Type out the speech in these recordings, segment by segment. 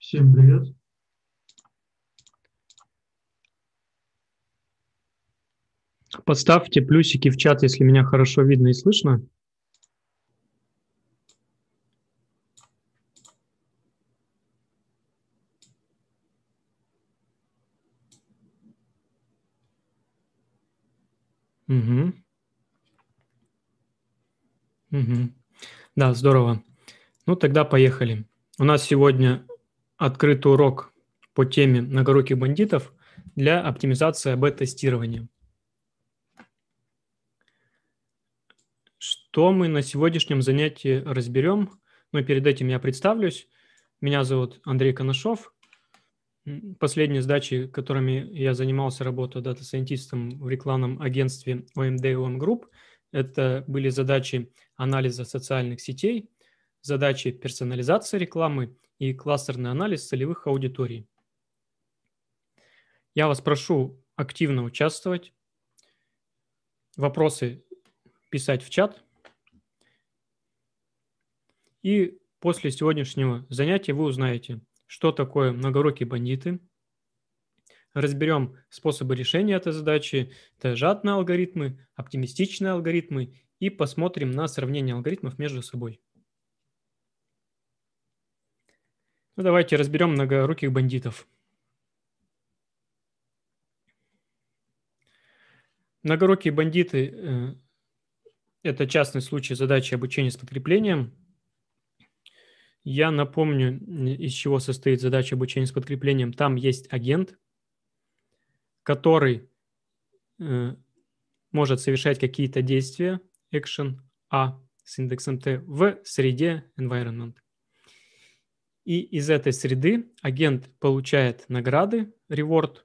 Всем привет. Подставьте плюсики в чат, если меня хорошо видно и слышно. Угу. Угу. Да, здорово. Ну тогда поехали. У нас сегодня открытый урок по теме многоруких бандитов для оптимизации АБ-тестирования. Что мы на сегодняшнем занятии разберем? Но ну, перед этим я представлюсь. Меня зовут Андрей Коношов. Последние сдачи, которыми я занимался, работа дата-сайентистом в рекламном агентстве OMD эм и OM эм Group, это были задачи анализа социальных сетей, задачи персонализации рекламы – и кластерный анализ целевых аудиторий. Я вас прошу активно участвовать, вопросы писать в чат. И после сегодняшнего занятия вы узнаете, что такое многорукие бандиты. Разберем способы решения этой задачи, это жадные алгоритмы, оптимистичные алгоритмы и посмотрим на сравнение алгоритмов между собой. Ну, давайте разберем многоруких бандитов. Многорукие бандиты э, – это частный случай задачи обучения с подкреплением. Я напомню, из чего состоит задача обучения с подкреплением. Там есть агент, который э, может совершать какие-то действия, action, а с индексом Т в среде environment – и из этой среды агент получает награды, reward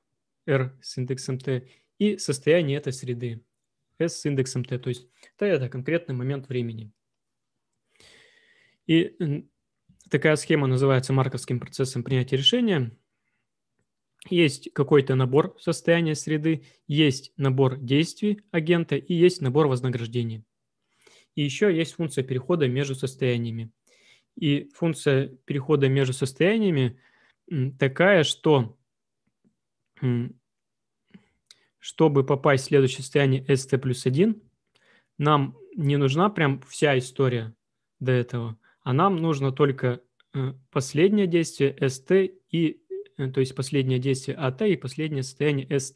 R с индексом T и состояние этой среды S с индексом T. То есть T это конкретный момент времени. И такая схема называется марковским процессом принятия решения. Есть какой-то набор состояния среды, есть набор действий агента и есть набор вознаграждений. И еще есть функция перехода между состояниями. И функция перехода между состояниями такая, что чтобы попасть в следующее состояние ST плюс 1, нам не нужна прям вся история до этого, а нам нужно только э, последнее действие ST и, э, то есть последнее действие a_t и последнее состояние ST.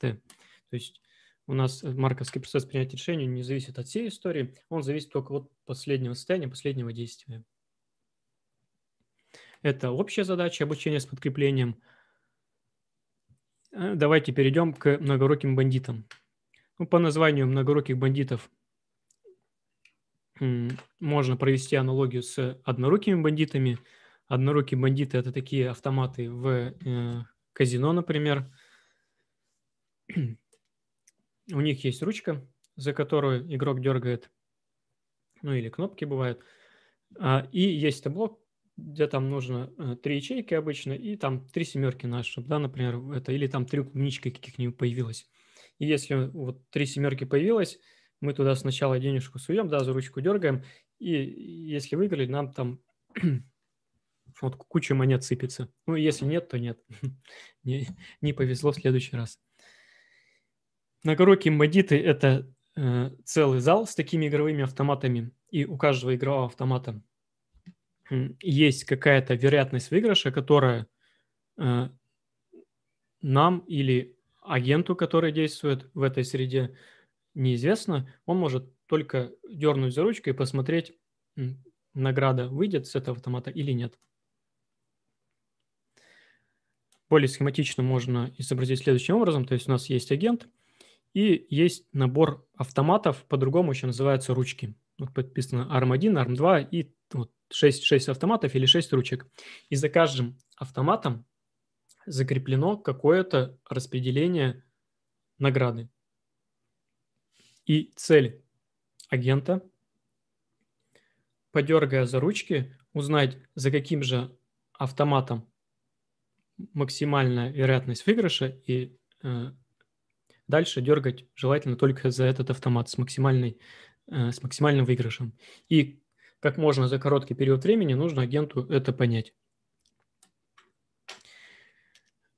То есть у нас э, марковский процесс принятия решения не зависит от всей истории, он зависит только от последнего состояния, последнего действия. Это общая задача обучения с подкреплением. Э, давайте перейдем к многоруким бандитам. Ну, по названию многоруких бандитов можно провести аналогию с однорукими бандитами. Однорукие бандиты – это такие автоматы в э, казино, например. У них есть ручка, за которую игрок дергает, ну или кнопки бывают. А, и есть табло, где там нужно э, три ячейки обычно и там три семерки наши, да, например, это, или там три клубнички каких-нибудь появилось. И если вот три семерки появилось, мы туда сначала денежку суем, да, за ручку дергаем, и если выиграли, нам там вот куча монет сыпется. Ну, если нет, то нет. не, не повезло в следующий раз. На Гороке Мадиты это э, целый зал с такими игровыми автоматами, и у каждого игрового автомата есть какая-то вероятность выигрыша, которая э, нам или агенту, который действует в этой среде, неизвестно, он может только дернуть за ручку и посмотреть, награда выйдет с этого автомата или нет. Более схематично можно изобразить следующим образом. То есть у нас есть агент и есть набор автоматов, по-другому еще называются ручки. Вот подписано ARM1, ARM2 и вот 6, 6 автоматов или 6 ручек. И за каждым автоматом закреплено какое-то распределение награды. И цель агента, подергая за ручки, узнать, за каким же автоматом максимальная вероятность выигрыша и э, дальше дергать желательно только за этот автомат с максимальной э, с максимальным выигрышем. И как можно за короткий период времени, нужно агенту это понять.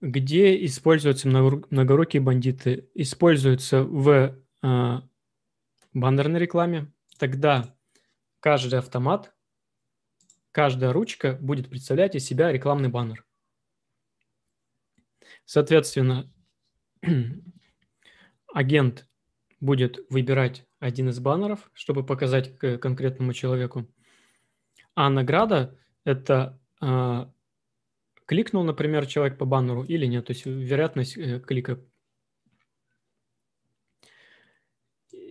Где используются многорукие бандиты? Используются в э, баннерной рекламе. Тогда каждый автомат, каждая ручка будет представлять из себя рекламный баннер. Соответственно, агент будет выбирать один из баннеров, чтобы показать к конкретному человеку. А награда – это э, кликнул, например, человек по баннеру или нет, то есть вероятность э, клика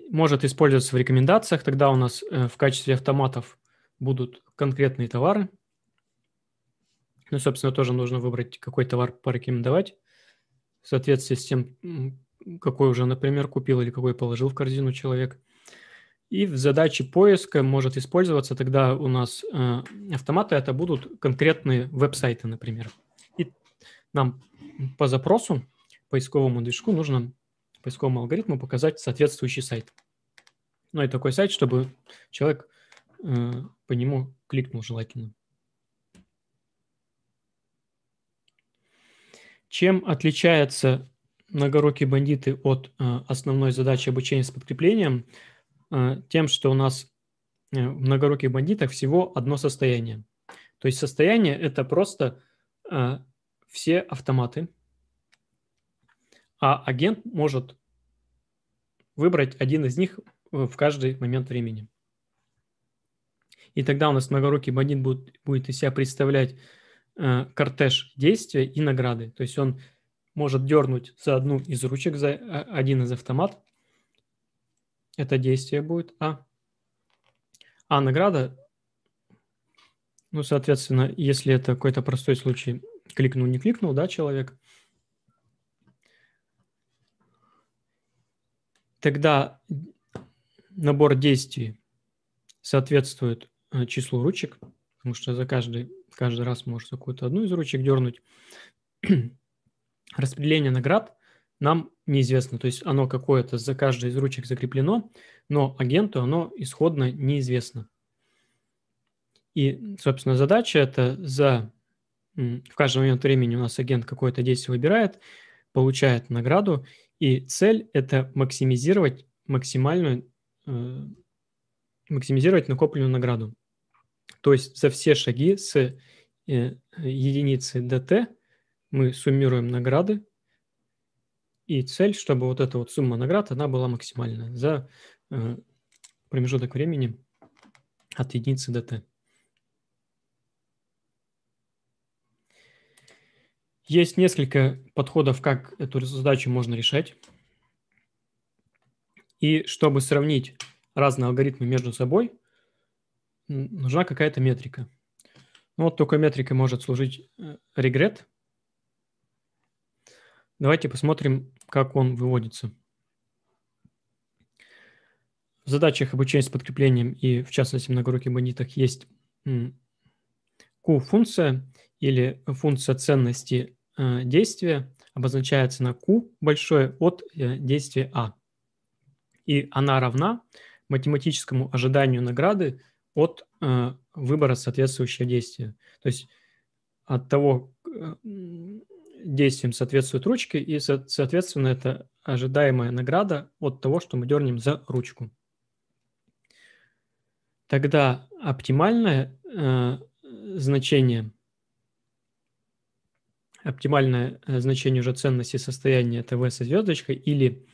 может использоваться в рекомендациях. Тогда у нас э, в качестве автоматов будут конкретные товары. Ну, собственно, тоже нужно выбрать, какой товар порекомендовать в соответствии с тем, какой уже, например, купил или какой положил в корзину человек. И в задаче поиска может использоваться тогда у нас э, автоматы, это будут конкретные веб-сайты, например. И нам по запросу, поисковому движку нужно поисковому алгоритму показать соответствующий сайт. Ну и такой сайт, чтобы человек э, по нему кликнул желательно. Чем отличается многорукие бандиты от э, основной задачи обучения с подкреплением э, тем, что у нас э, в многоруких бандитах всего одно состояние. То есть состояние – это просто все автоматы, а агент может выбрать один из них в каждый момент времени. И тогда у нас многорукий бандит будет, будет из себя представлять кортеж действия и награды. То есть он может дернуть за одну из ручек, за а, один из автомат. Это действие будет А. А награда, ну, соответственно, если это какой-то простой случай, кликнул, не кликнул, да, человек, тогда набор действий соответствует э, числу ручек, потому что за каждый, каждый раз может какую-то одну из ручек дернуть. распределение наград нам неизвестно. То есть оно какое-то за каждой из ручек закреплено, но агенту оно исходно неизвестно. И, собственно, задача это за... В каждый момент времени у нас агент какое-то действие выбирает, получает награду, и цель – это максимизировать максимальную, э, максимизировать накопленную награду. То есть за все шаги с э, единицы DT мы суммируем награды, и цель, чтобы вот эта вот сумма наград, она была максимальная за э, промежуток времени от единицы до t. Есть несколько подходов, как эту задачу можно решать. И чтобы сравнить разные алгоритмы между собой, нужна какая-то метрика. Ну, вот только метрика может служить э, регрет, Давайте посмотрим, как он выводится. В задачах обучения с подкреплением и, в частности, в многоруких бандитах есть Q-функция или функция ценности э, действия обозначается на Q большое от э, действия А. И она равна математическому ожиданию награды от э, выбора соответствующего действия. То есть от того, действиям соответствуют ручки, и, соответственно, это ожидаемая награда от того, что мы дернем за ручку. Тогда оптимальное э, значение, оптимальное э, значение уже ценности состояния ТВ со звездочкой или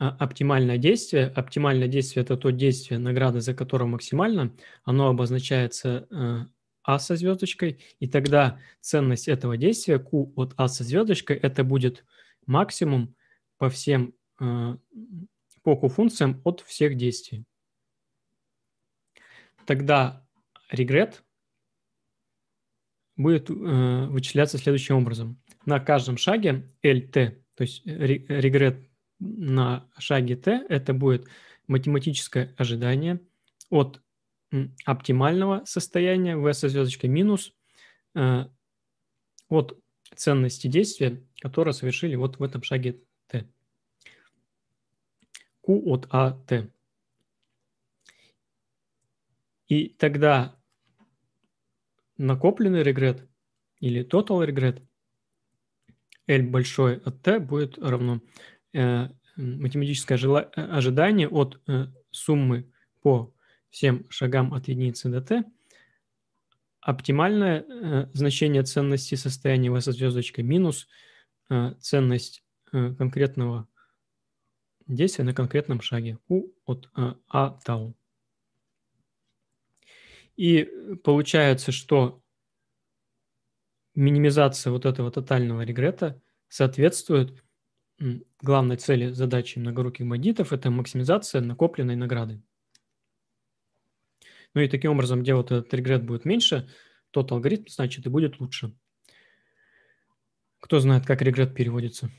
э, оптимальное действие. Оптимальное действие – это то действие, награда за которое максимально. Оно обозначается э, а со звездочкой, и тогда ценность этого действия Q от А со звездочкой это будет максимум по всем э, по Q функциям от всех действий. Тогда регрет будет э, вычисляться следующим образом. На каждом шаге LT, то есть э, регрет на шаге T, это будет математическое ожидание от оптимального состояния, V со звездочкой минус, э, от ценности действия, которое совершили вот в этом шаге t Q от a а t И тогда накопленный регрет или total regret L большой от T будет равно э, математическое э, ожидание от э, суммы по всем шагам от единицы до t, оптимальное э, значение ценности состояния v со звездочкой минус э, ценность э, конкретного действия на конкретном шаге u от э, a а tau. И получается, что минимизация вот этого тотального регрета соответствует главной цели задачи многоруких бандитов – это максимизация накопленной награды. Ну и таким образом, где вот этот регрет будет меньше, тот алгоритм, значит, и будет лучше. Кто знает, как регрет переводится?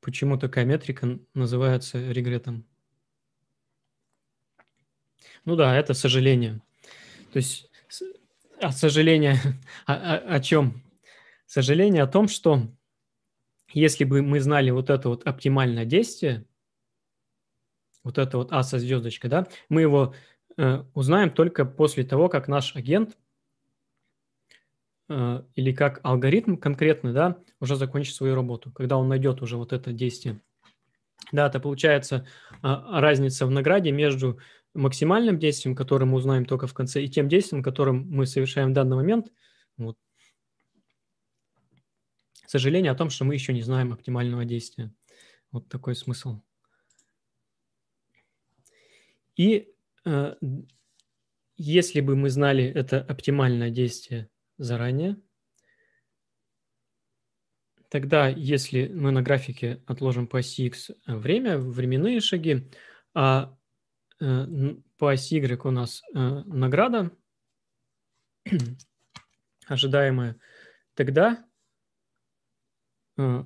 Почему такая метрика называется регретом? Ну да, это сожаление. То есть, а сожаление о, о, о чем? Сожаление о том, что если бы мы знали вот это вот оптимальное действие, вот это вот А со звездочкой, да, мы его э, узнаем только после того, как наш агент э, или как алгоритм конкретно, да, уже закончит свою работу, когда он найдет уже вот это действие. Да, это получается а, разница в награде между максимальным действием, которое мы узнаем только в конце, и тем действием, которым мы совершаем в данный момент, вот, сожаление о том, что мы еще не знаем оптимального действия. Вот такой смысл. И э, если бы мы знали это оптимальное действие заранее, тогда если мы на графике отложим по оси X время, временные шаги, а Э, По оси Y у нас э, награда, ожидаемая. Тогда, э,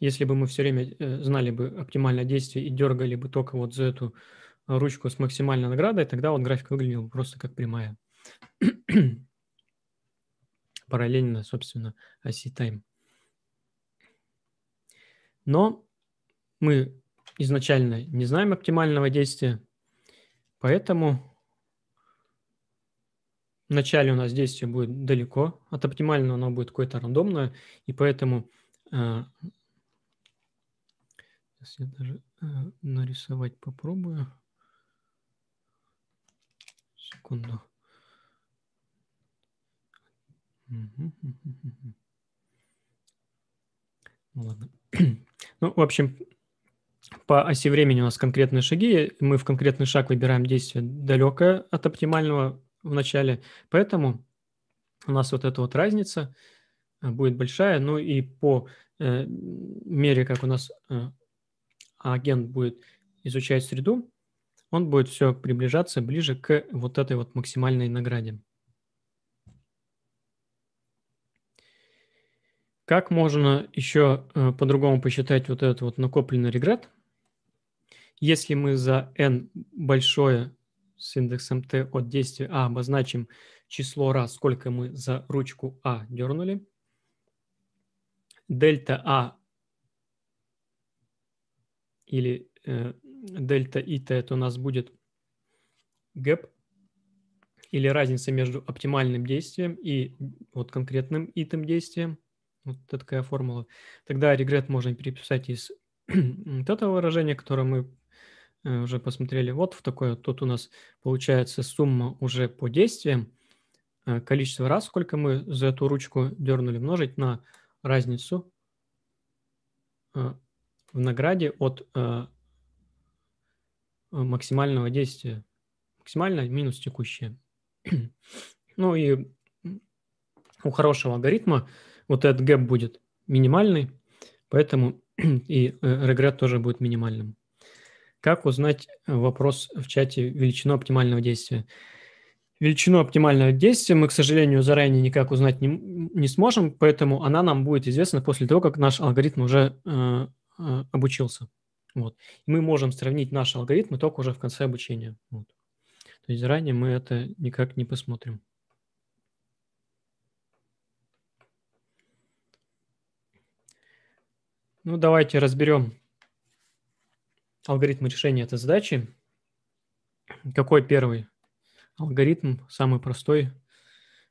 если бы мы все время знали бы оптимальное действие и дергали бы только вот за эту ручку с максимальной наградой, тогда вот график выглядел бы просто как прямая. Параллельно, собственно, оси time. Но мы изначально не знаем оптимального действия, поэтому в начале у нас действие будет далеко от оптимального, оно будет какое-то рандомное, и поэтому э, я даже э, нарисовать попробую. Секунду. Ну ладно. Ну, в общем, по оси времени у нас конкретные шаги, мы в конкретный шаг выбираем действие далекое от оптимального в начале, поэтому у нас вот эта вот разница э, будет большая, ну и по э, мере, как у нас э, агент будет изучать среду, он будет все приближаться ближе к вот этой вот максимальной награде. Как можно еще э, по-другому посчитать вот этот вот накопленный регрет? Если мы за n большое с индексом t от действия а обозначим число раз, сколько мы за ручку а дернули, дельта а или э, дельта и t это у нас будет гэп или разница между оптимальным действием и вот конкретным итом действием. Вот такая формула. Тогда регрет можно переписать из этого выражения, которое мы Э, уже посмотрели. Вот в такое. Тут у нас получается сумма уже по действиям. Э, количество раз, сколько мы за эту ручку дернули, множить на разницу э, в награде от максимального действия. Максимальное минус текущее. Ну и у хорошего алгоритма вот этот гэп будет минимальный, поэтому и регрет тоже будет минимальным. Как узнать э, вопрос в чате величину оптимального действия? Величину оптимального действия мы, к сожалению, заранее никак узнать не, не сможем, поэтому она нам будет известна после того, как наш алгоритм уже э, э обучился. Вот. мы можем сравнить наши алгоритмы только уже в конце обучения. Вот. То есть заранее мы это никак не посмотрим. Ну, давайте разберем Алгоритм решения этой задачи. Какой первый алгоритм, самый простой,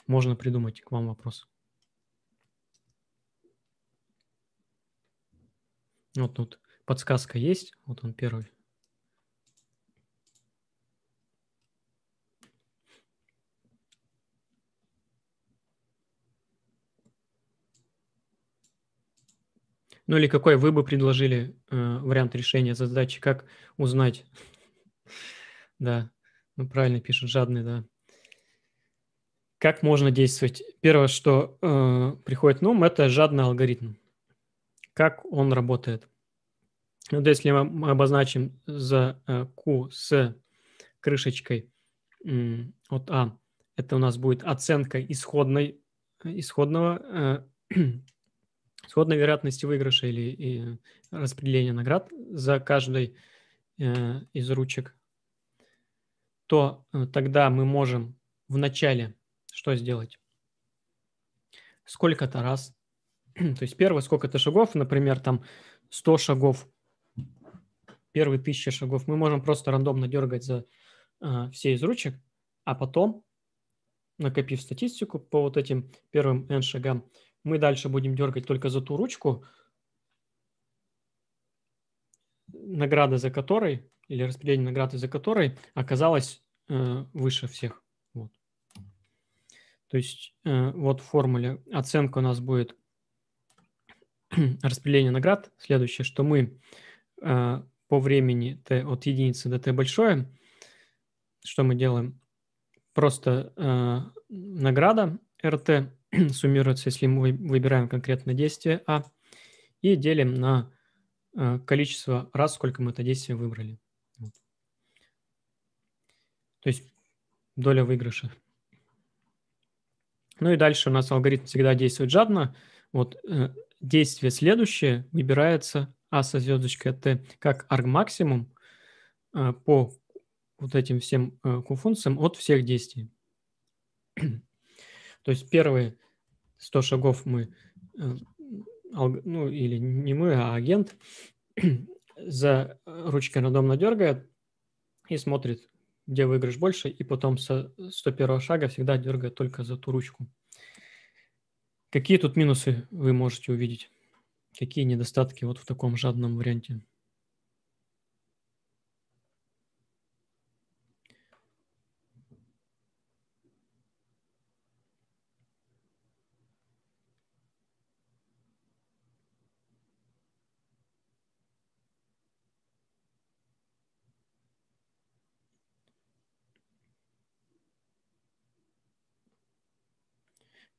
можно придумать? К вам вопрос. Вот тут подсказка есть, вот он первый. Ну или какой вы бы предложили э, вариант решения задачи, как узнать? Да, ну правильно пишет, жадный, да. Как можно действовать? Первое, что э, приходит на ум, это жадный алгоритм. Как он работает? Вот ну если мы обозначим за э, Q с крышечкой э, от А, это у нас будет оценка исходной, э, исходного э, сходной вероятности выигрыша или и распределение наград за каждой э, из ручек, то э, тогда мы можем в начале что сделать? Сколько-то раз. то есть первое, сколько-то шагов, например, там 100 шагов, первые 1000 шагов, мы можем просто рандомно дергать за э, все из ручек, а потом накопив статистику по вот этим первым N шагам, мы дальше будем дергать только за ту ручку, награда за которой или распределение награды за которой оказалось э, выше всех. Вот. То есть э, вот в формуле оценка у нас будет распределение наград. Следующее, что мы э, по времени t от единицы до t большое, что мы делаем? Просто э, награда rt суммируется, если мы выбираем конкретно действие А и делим на э, количество раз, сколько мы это действие выбрали. То есть доля выигрыша. Ну и дальше у нас алгоритм всегда действует жадно. Вот э, действие следующее выбирается А со звездочкой Т как аргмаксимум э, по вот этим всем э, q-функциям от всех действий. То есть первые 100 шагов мы, э, ну или не мы, а агент за э, ручки рандомно дергает и смотрит, где выигрыш больше, и потом со 101 шага всегда дергает только за ту ручку. Какие тут минусы вы можете увидеть? Какие недостатки вот в таком жадном варианте?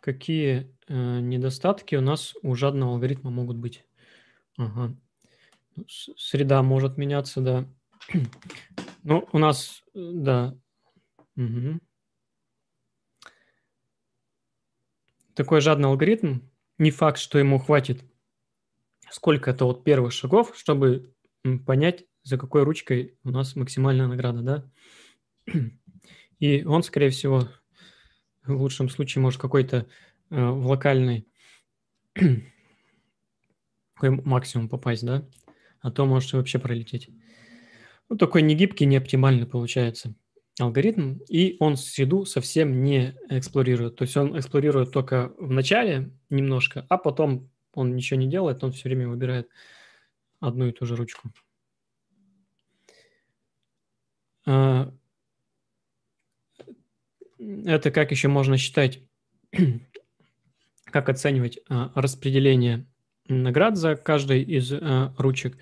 Какие э, недостатки у нас у жадного алгоритма могут быть? Ага. Ну, среда может меняться, да. Ну, у нас, э, да. Угу. Такой жадный алгоритм, не факт, что ему хватит сколько это вот первых шагов, чтобы понять, за какой ручкой у нас максимальная награда, да? И он, скорее всего, в лучшем случае, может, какой-то э, в локальный какой максимум попасть, да? А то может вообще пролететь. Ну, такой негибкий, оптимальный получается алгоритм, и он среду совсем не эксплурирует. То есть он эксплурирует только в начале немножко, а потом он ничего не делает, он все время выбирает одну и ту же ручку. А, это как еще можно считать, как оценивать а, распределение наград за каждый из а, ручек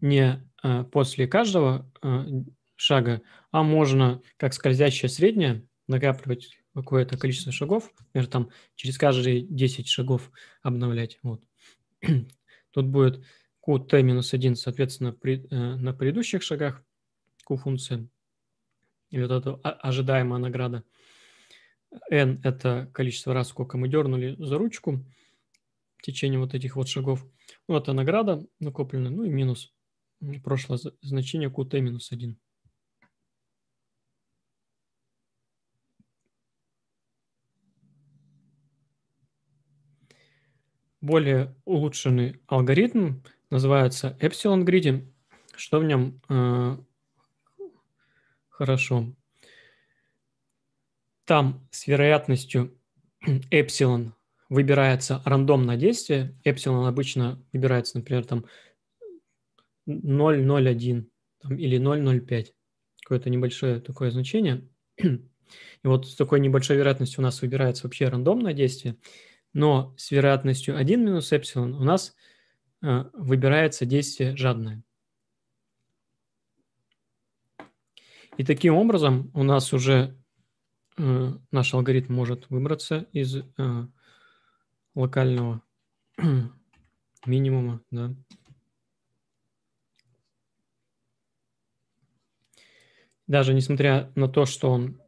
не а, после каждого шага, а можно как скользящая средняя накапливать какое-то количество шагов, например, там через каждые 10 шагов обновлять. Вот. Тут будет qt-1, соответственно, при, э, на предыдущих шагах q-функция, и вот эта ожидаемая награда – n – это количество раз, сколько мы дернули за ручку в течение вот этих вот шагов. Ну, это награда накопленная, ну и минус прошлое значение qt минус 1. Более улучшенный алгоритм называется Epsilon Grid. Что в нем э, хорошо? Там с вероятностью эпсилон выбирается рандомное действие. Эпсилон обычно выбирается, например, там 0,01 там, или 0,05. Какое-то небольшое такое значение. И вот с такой небольшой вероятностью у нас выбирается вообще рандомное действие. Но с вероятностью 1 минус эпсилон у нас э, выбирается действие жадное. И таким образом у нас уже э, наш алгоритм может выбраться из э, локального минимума, да. Даже несмотря на то, что он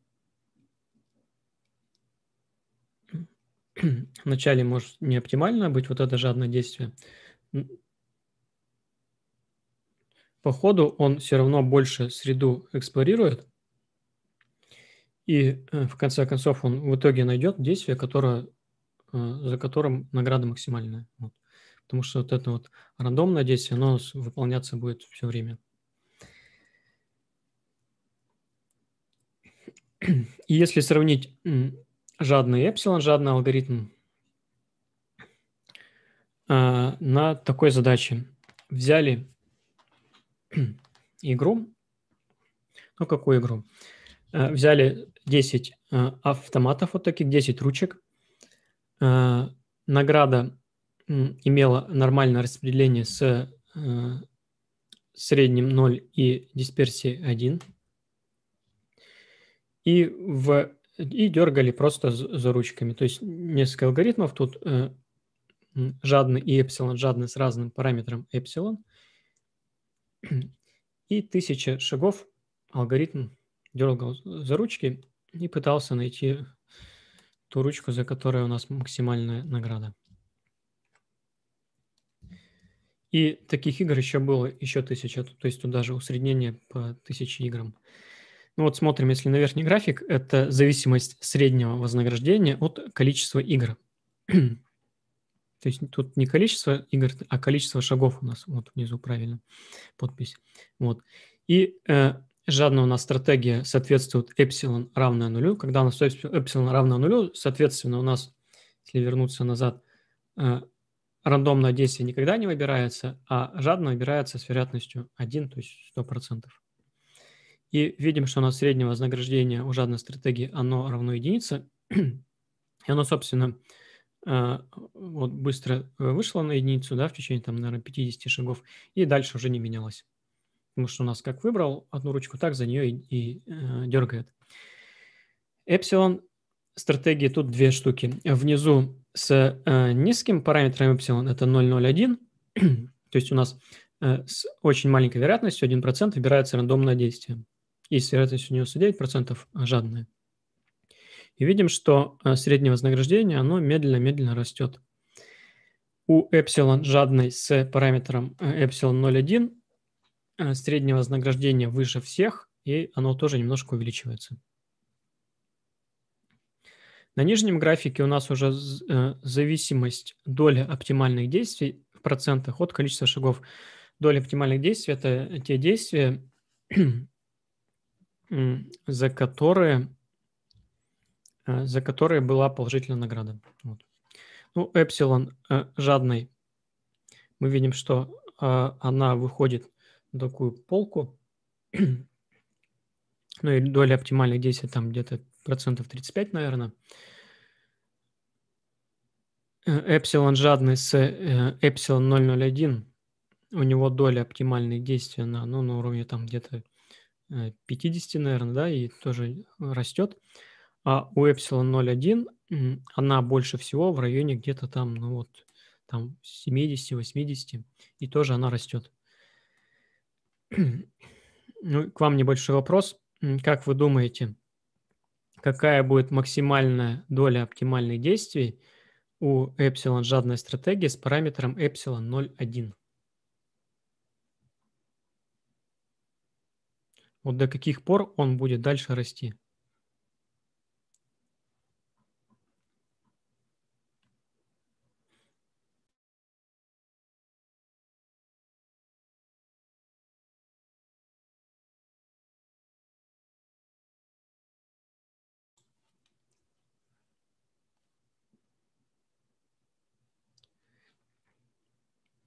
вначале может не оптимально быть вот это жадное действие, по ходу он все равно больше среду эксплуатирует, и э, в конце концов он в итоге найдет действие, которое, э, за которым награда максимальная. Вот. Потому что вот это вот рандомное действие, оно выполняться будет все время. И если сравнить жадный эпсилон, жадный алгоритм э, на такой задаче. Взяли игру, ну какую игру? Э, взяли 10 э, автоматов, вот таких 10 ручек. Э, награда имела нормальное распределение с средним 0 и дисперсией 1. И, в, и дергали просто за ручками. То есть несколько алгоритмов тут жадный и эпсилон, жадный с разным параметром эпсилон. И тысяча шагов алгоритм дергал за ручки и пытался найти ту ручку, за которой у нас максимальная награда. И таких игр еще было еще тысяча, то есть тут даже усреднение по тысяче играм. Ну вот смотрим, если на верхний график, это зависимость среднего вознаграждения от количества игр. То есть тут не количество игр, а количество шагов у нас вот внизу правильно подпись. Вот. И э, Жадно у нас стратегия соответствует эпсилон равное нулю. Когда у нас эпсилон равно нулю, соответственно, у нас, если вернуться назад, э, рандомное действие никогда не выбирается, а жадно выбирается с вероятностью 1, то есть 100%. И видим, что у нас среднее вознаграждение у жадной стратегии, оно равно единице. И оно, собственно, э, вот быстро вышло на единицу, да, в течение, там, наверное, 50 шагов, и дальше уже не менялось потому что у нас как выбрал одну ручку, так за нее и, и э, дергает. Эпсилон стратегии тут две штуки. Внизу с э, низким параметром эпсилон это 0,01, то есть у нас э, с очень маленькой вероятностью 1% выбирается рандомное действие. И с вероятностью 99% а жадное. И видим, что э, среднее вознаграждение, оно медленно-медленно растет. У эпсилон жадной с параметром э, эпсилон 0,1 Э, среднее вознаграждение выше всех, и оно тоже немножко увеличивается. На нижнем графике у нас уже э, зависимость доли оптимальных действий в процентах от количества шагов. Доля оптимальных действий – это те действия, за которые, э, за которые была положительная награда. Вот. Ну, эпсилон жадный. Мы видим, что она выходит такую полку, ну и доля оптимальных действий там где-то процентов 35, наверное. Э, эпсилон жадный с э, эпсилон 001, у него доля оптимальных действий на, ну, на уровне там где-то 50, э, наверное, да, и тоже растет. А у эпсилон 0,1 она больше всего в районе где-то там, ну вот, там 70-80, и тоже она растет. Ну, к вам небольшой вопрос. Как вы думаете, какая будет максимальная доля оптимальных действий у эпсилон жадной стратегии с параметром эпсилон 0,1? Вот до каких пор он будет дальше расти?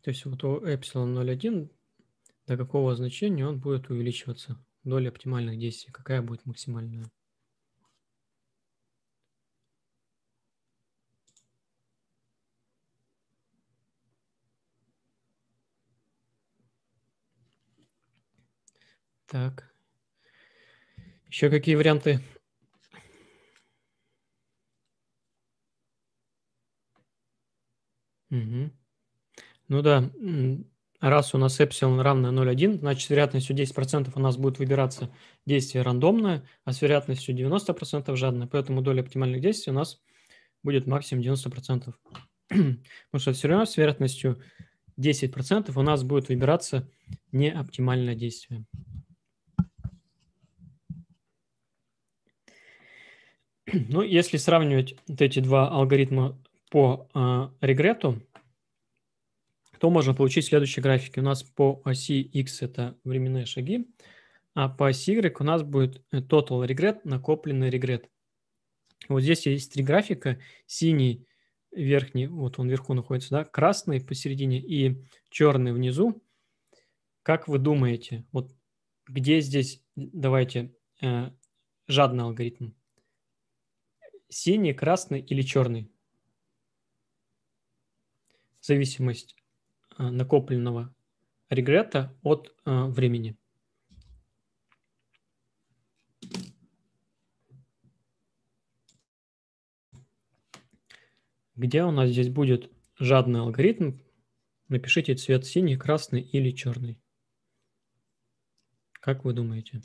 То есть вот у эпсилон 0,1 до какого значения он будет увеличиваться? Доля оптимальных действий. Какая будет максимальная? Так. Еще какие варианты? Угу. Ну да, раз у нас эпсилон равное 0,1, значит, с вероятностью 10% у нас будет выбираться действие рандомное, а с вероятностью 90% жадное. Поэтому доля оптимальных действий у нас будет максимум 90%. Потому что все равно с вероятностью 10% у нас будет выбираться неоптимальное действие. Ну, если сравнивать вот эти два алгоритма по э, регрету, то можно получить следующие графики. У нас по оси X это временные шаги, а по оси Y у нас будет э, total regret, накопленный регрет. Вот здесь есть три графика. Синий верхний, вот он вверху находится, да, красный посередине и черный внизу. Как вы думаете, вот где здесь, давайте, э, жадный алгоритм? Синий, красный или черный? Зависимость Э, накопленного регрета от э, времени. Где у нас здесь будет жадный алгоритм? Напишите цвет синий, красный или черный. Как вы думаете?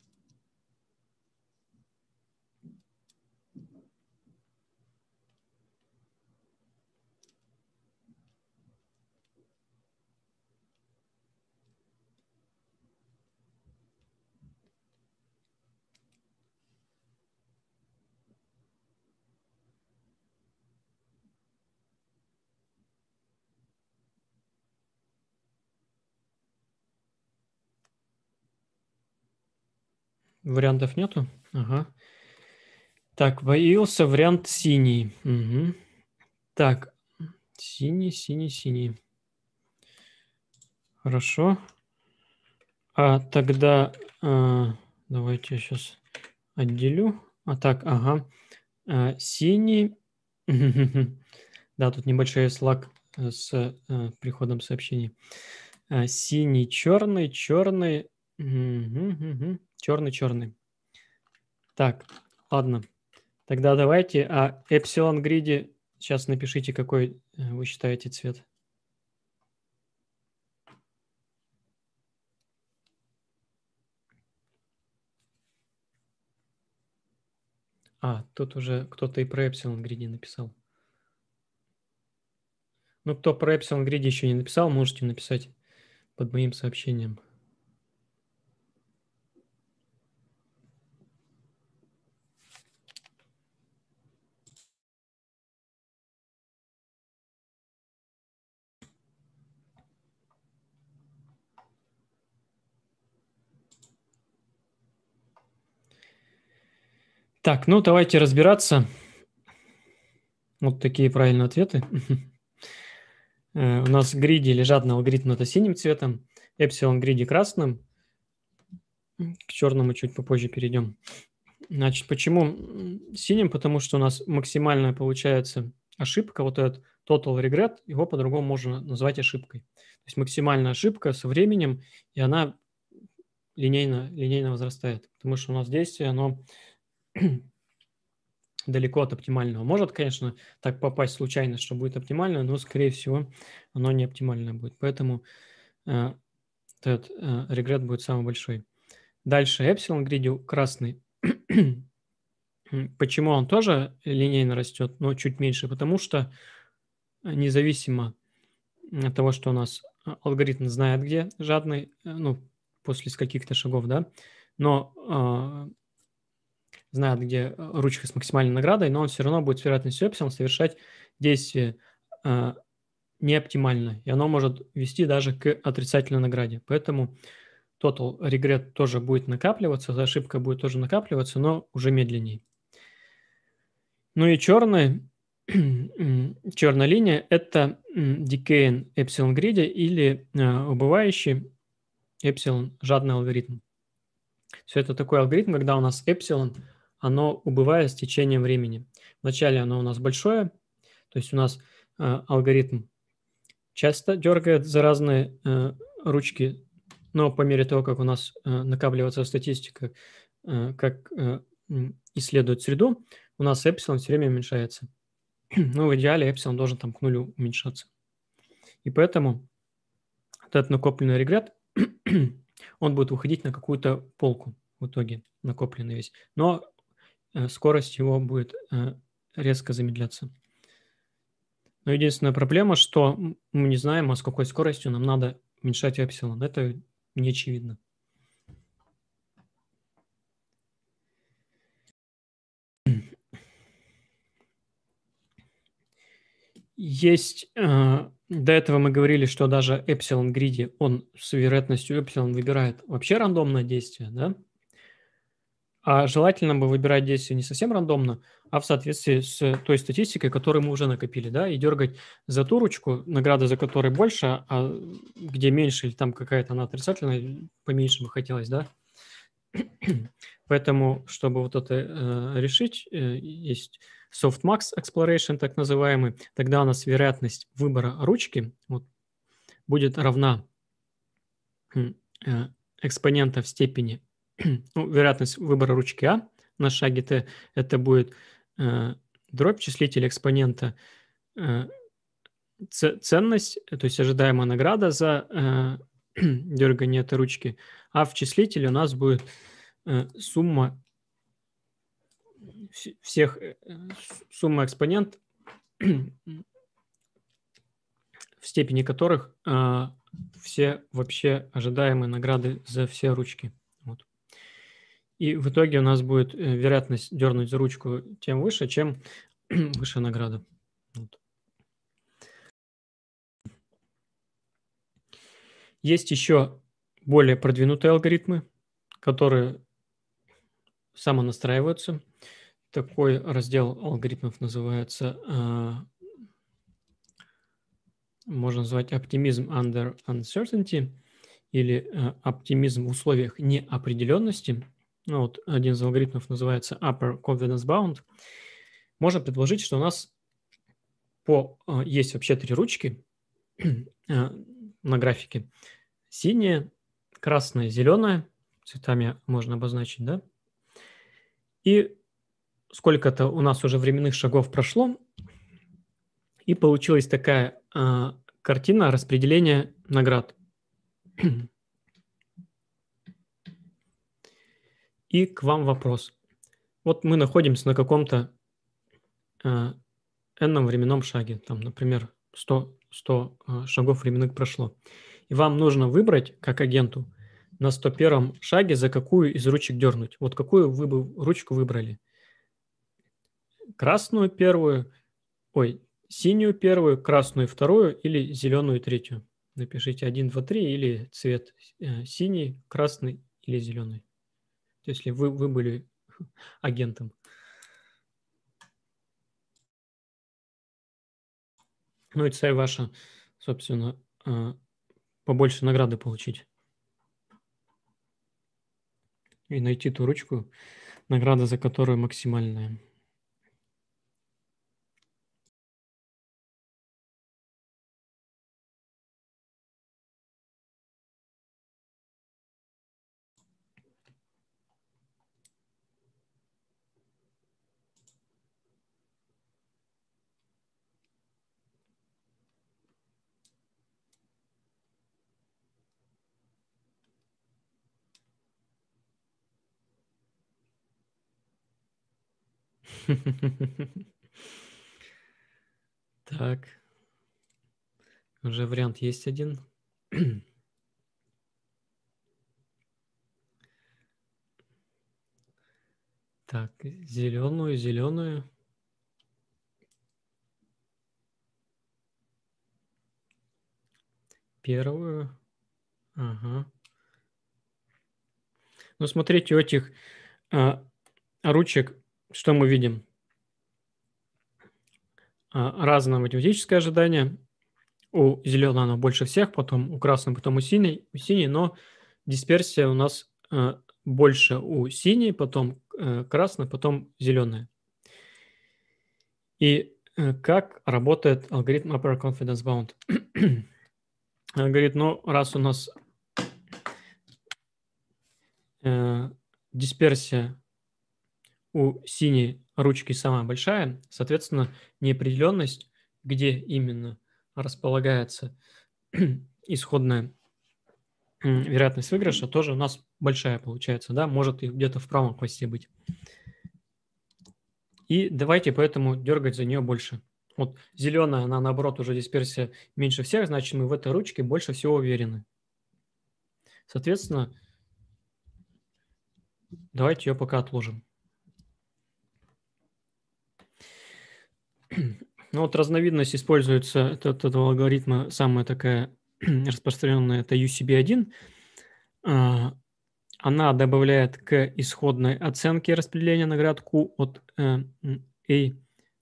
Вариантов нету? Ага. Так, появился вариант синий. Угу. Так, синий, синий, синий. Хорошо. А тогда э, давайте я сейчас отделю. А так, ага. Э, синий. да, тут небольшой слаг с э, приходом сообщений. Э, синий, черный, черный. Угу, угу. Черный-черный. Так, ладно. Тогда давайте А эпсилон гриде. Сейчас напишите, какой э, вы считаете цвет. А, тут уже кто-то и про Epsilon Grid написал. Ну, кто про Epsilon Grid еще не написал, можете написать под моим сообщением. Так, ну давайте разбираться. Вот такие правильные ответы. Э, у нас гриди лежат на алгоритме это синим цветом, эпсилон гриди красным. К черному чуть попозже перейдем. Значит, почему синим? Потому что у нас максимальная получается ошибка, вот этот total regret, его по-другому можно назвать ошибкой. То есть максимальная ошибка со временем, и она линейно, линейно возрастает, потому что у нас действие, оно далеко от оптимального. Может, конечно, так попасть случайно, что будет оптимально, но, скорее всего, оно не оптимальное будет. Поэтому э, этот э, регрет будет самый большой. Дальше эпсилон гриди красный. Почему он тоже линейно растет, но чуть меньше? Потому что э, независимо от того, что у нас э, алгоритм знает, где жадный, э, ну, после каких-то шагов, да, но э, знает, где э, ручка с максимальной наградой, но он все равно будет с вероятностью эпсилон совершать действие э, а, неоптимально, и оно может вести даже к отрицательной награде. Поэтому total регрет тоже будет накапливаться, ошибка будет тоже накапливаться, но уже медленнее. Ну и черная, черная линия – это decaying эпсилон гриде или э, убывающий эпсилон жадный алгоритм. Все это такой алгоритм, когда у нас эпсилон – оно убывает с течением времени. Вначале оно у нас большое, то есть у нас э, алгоритм часто дергает за разные э, ручки, но по мере того, как у нас э, накапливается статистика, э, как э, исследует среду, у нас эпсилон все время уменьшается. ну, в идеале эпсилон должен там к нулю уменьшаться. И поэтому этот накопленный регрет, он будет выходить на какую-то полку в итоге, накопленный весь. Но Э, скорость его будет э, резко замедляться. Но единственная проблема, что мы не знаем, а с какой скоростью нам надо уменьшать эпсилон. Это не очевидно. Есть, э, до этого мы говорили, что даже эпсилон гриди, он с вероятностью эпсилон выбирает вообще рандомное действие, да? А желательно бы выбирать действие не совсем рандомно, а в соответствии с той статистикой, которую мы уже накопили, да, и дергать за ту ручку, награда за которой больше, а где меньше, или там какая-то она отрицательная, поменьше бы хотелось, да. Поэтому, чтобы вот это э, решить, э, есть softmax exploration, так называемый, тогда у нас вероятность выбора ручки вот, будет равна э, экспонента в степени ну, вероятность выбора ручки А на шаге Т это будет э, дробь числителя экспонента э, ценность, то есть ожидаемая награда за э, дергание этой ручки, а в числителе у нас будет э, сумма всех, э, сумма экспонент, в степени которых э, все вообще ожидаемые награды за все ручки. И в итоге у нас будет э, вероятность дернуть за ручку тем выше, чем выше награда. Вот. Есть еще более продвинутые алгоритмы, которые самонастраиваются. Такой раздел алгоритмов называется, э, можно назвать оптимизм under uncertainty или э, оптимизм в условиях неопределенности – ну вот один из алгоритмов называется Upper Confidence Bound, можно предположить, что у нас по, э, есть вообще три ручки э, на графике. Синяя, красная, зеленая. Цветами можно обозначить, да? И сколько-то у нас уже временных шагов прошло. И получилась такая э, картина распределения наград. И к вам вопрос. Вот мы находимся на каком-то э, n временном шаге, там, например, 100, 100 э, шагов временных прошло. И вам нужно выбрать, как агенту, на 101 шаге, за какую из ручек дернуть. Вот какую вы бы ручку выбрали? Красную первую, ой, синюю первую, красную вторую или зеленую третью? Напишите 1, 2, 3 или цвет э, синий, красный или зеленый если вы, вы были агентом? Ну и цель ваша, собственно, э, побольше награды получить. И найти ту ручку, награда за которую максимальная. Так. Уже вариант есть один. Так, зеленую, зеленую. Первую. Ага. Ну, смотрите, у этих а, ручек что мы видим? А, разное математическое ожидание. У зеленого оно больше всех, потом у красного, потом у синей, у синей но дисперсия у нас э, больше у синей, потом э, красная, потом зеленая. И э, как работает алгоритм Upper Confidence Bound? Она говорит, ну, раз у нас э, дисперсия у синей ручки самая большая, соответственно, неопределенность, где именно располагается исходная вероятность выигрыша, тоже у нас большая получается, да, может и где-то в правом хвосте быть. И давайте поэтому дергать за нее больше. Вот зеленая, она наоборот уже дисперсия меньше всех, значит мы в этой ручке больше всего уверены. Соответственно, давайте ее пока отложим. Ну вот разновидность используется от, от этого алгоритма, самая такая распространенная, это UCB1. А, она добавляет к исходной оценке распределения наград Q от э, A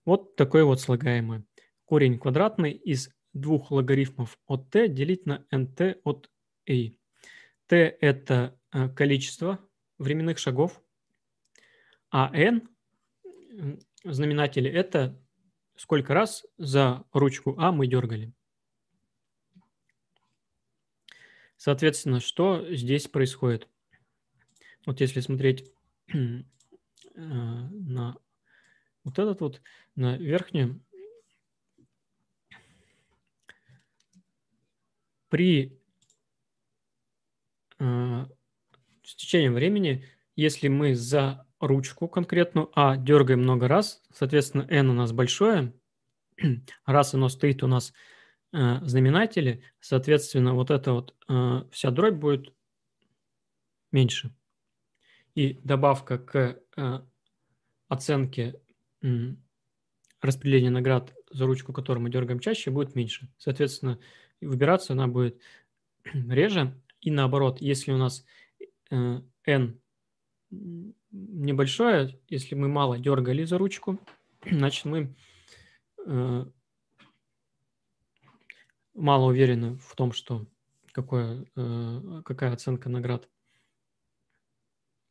вот такой вот слагаемый. Корень квадратный из двух логарифмов от t делить на nt от a. t – это э, количество временных шагов, а n – знаменатели – это сколько раз за ручку А мы дергали. Соответственно, что здесь происходит? Вот если смотреть э, на вот этот вот, на верхнюю, при э, течением времени, если мы за ручку конкретную, а дергаем много раз, соответственно, n у нас большое, раз оно стоит у нас э, знаменатели, соответственно, вот эта вот э, вся дробь будет меньше. И добавка к э, оценке э, распределения наград, за ручку которую мы дергаем чаще, будет меньше. Соответственно, выбираться она будет реже. И наоборот, если у нас э, n небольшое, если мы мало дергали за ручку, значит мы э, мало уверены в том, что какое, э, какая оценка наград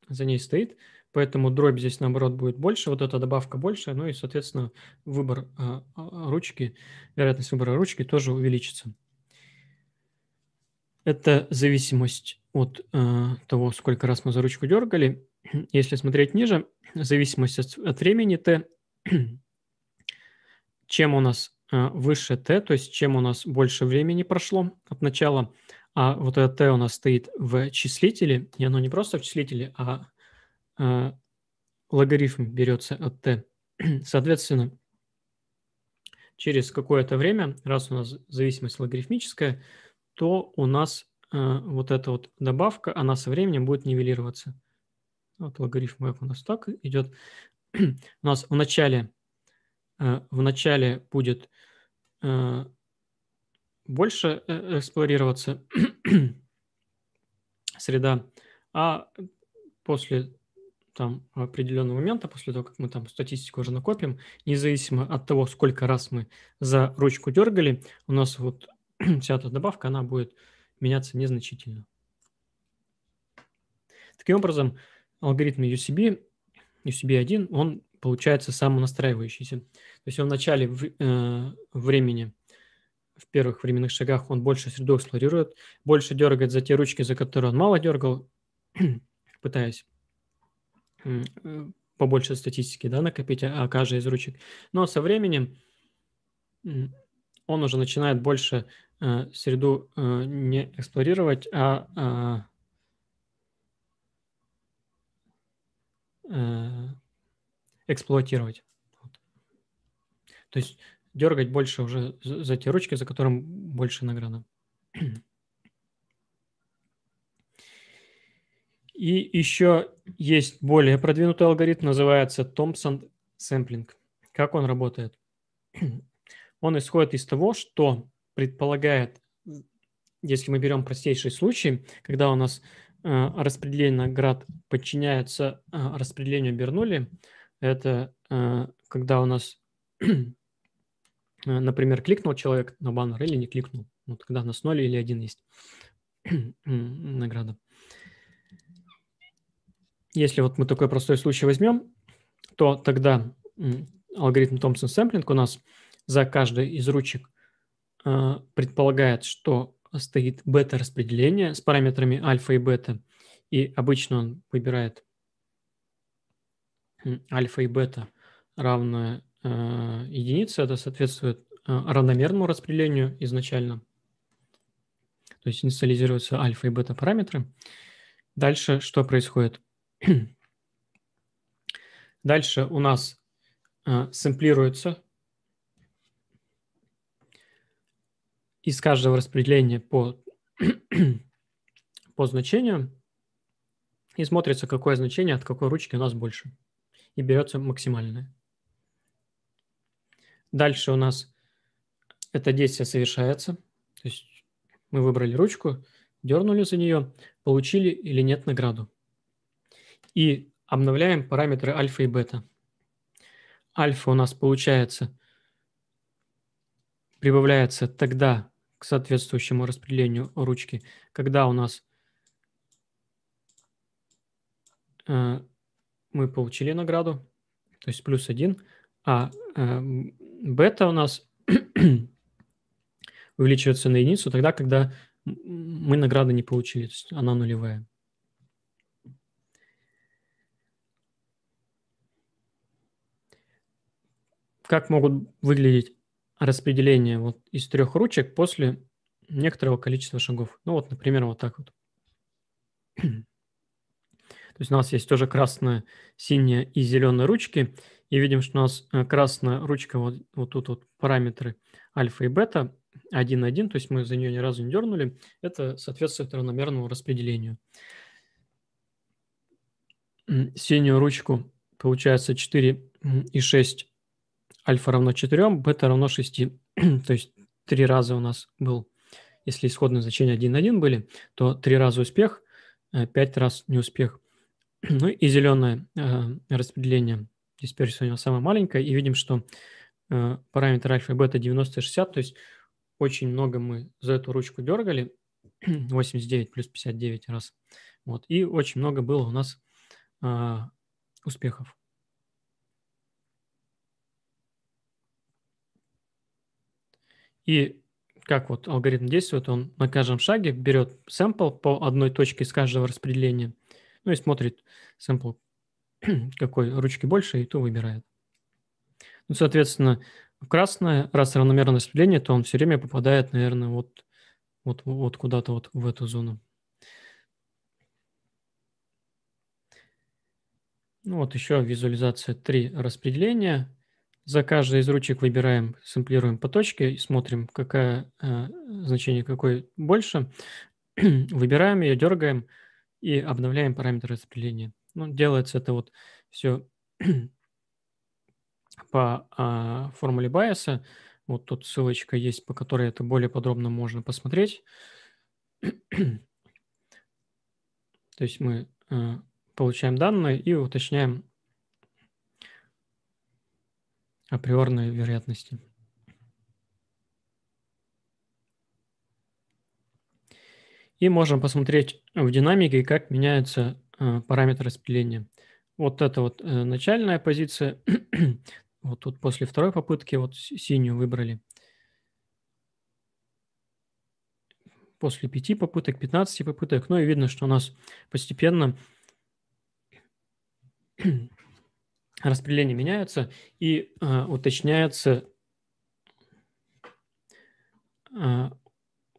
за ней стоит. Поэтому дробь здесь, наоборот, будет больше, вот эта добавка больше, ну и, соответственно, выбор э, а, ручки, вероятность выбора ручки тоже увеличится. Это зависимость от э, того, сколько раз мы за ручку дергали. если смотреть ниже, зависимость от, времени t, чем у нас э, выше t, то есть чем у нас больше времени прошло от начала, а вот это t у нас стоит в числителе, и оно не просто в числителе, а, а логарифм берется от t. Соответственно, через какое-то время, раз у нас зависимость логарифмическая, то у нас э, вот эта вот добавка, она со временем будет нивелироваться. Вот логарифм f у нас так идет. у нас в начале, э, в начале будет э, больше э, эксплорироваться среда, а после там определенного момента, после того, как мы там статистику уже накопим, независимо от того, сколько раз мы за ручку дергали, у нас вот вся эта добавка, она будет меняться незначительно. Таким образом, алгоритм UCB, UCB1, он получается самонастраивающийся. То есть он в начале э, времени, в первых временных шагах он больше среду эксплуатирует, больше дергает за те ручки, за которые он мало дергал, пытаясь э, побольше статистики да, накопить а каждой из ручек. Но со временем он уже начинает больше э, среду не эксплуатировать, а, а Э, эксплуатировать. Вот. То есть дергать больше уже за те ручки, за которым больше награда. И еще есть более продвинутый алгоритм, называется Томпсон сэмплинг. Как он работает? Он исходит из того, что предполагает, если мы берем простейший случай, когда у нас Э, распределение наград подчиняется э, распределению Бернули. Это э, когда у нас, например, кликнул человек на баннер или не кликнул. Вот когда у нас 0 или 1 есть награда. Если вот мы такой простой случай возьмем, то тогда алгоритм Томпсон-сэмплинг у нас за каждый из ручек предполагает, что стоит бета-распределение с параметрами альфа и бета, и обычно он выбирает альфа и бета равное э, единице, это соответствует э, равномерному распределению изначально, то есть инициализируются альфа и бета параметры. Дальше что происходит? Дальше у нас э, сэмплируется из каждого распределения по, по значению и смотрится, какое значение от какой ручки у нас больше. И берется максимальное. Дальше у нас это действие совершается. То есть мы выбрали ручку, дернули за нее, получили или нет награду. И обновляем параметры альфа и бета. Альфа у нас получается прибавляется тогда, соответствующему распределению ручки. Когда у нас э, мы получили награду, то есть плюс 1, а э, бета у нас увеличивается на единицу тогда, когда мы награды не получили, то есть она нулевая. Как могут выглядеть распределение вот из трех ручек после некоторого количества шагов. Ну вот, например, вот так вот. То есть у нас есть тоже красная, синяя и зеленая ручки. И видим, что у нас э, красная ручка, вот, вот тут вот параметры альфа и бета 1,1, то есть мы за нее ни разу не дернули. Это соответствует равномерному распределению. Синюю ручку получается и 4,6 альфа равно 4, бета равно 6. то есть три раза у нас был, если исходные значения 1-1 были, то три раза успех, э, пять раз неуспех. ну и зеленое э, распределение дисперсии у него самое маленькое. И видим, что э, параметр альфа и бета 90 и 60, то есть очень много мы за эту ручку дергали, 89 плюс 59 раз. Вот. И очень много было у нас э, успехов. И как вот алгоритм действует, он на каждом шаге берет сэмпл по одной точке из каждого распределения, ну и смотрит сэмпл, какой ручки больше, и ту выбирает. Ну, соответственно, красное, раз равномерное распределение, то он все время попадает, наверное, вот, вот, вот куда-то вот в эту зону. Ну вот еще визуализация три распределения – за каждый из ручек выбираем, сэмплируем по точке и смотрим, какое э, значение какое больше. выбираем ее, дергаем и обновляем параметры распределения. Ну, делается это вот все по а, формуле Байеса. Вот тут ссылочка есть, по которой это более подробно можно посмотреть. То есть мы а, получаем данные и уточняем априорной вероятности. И можем посмотреть в динамике, как меняются э, параметры распределения. Вот это вот э, начальная позиция. вот тут после второй попытки вот синюю выбрали. После пяти попыток, 15 попыток. Ну и видно, что у нас постепенно распределения меняются и э, уточняются, э,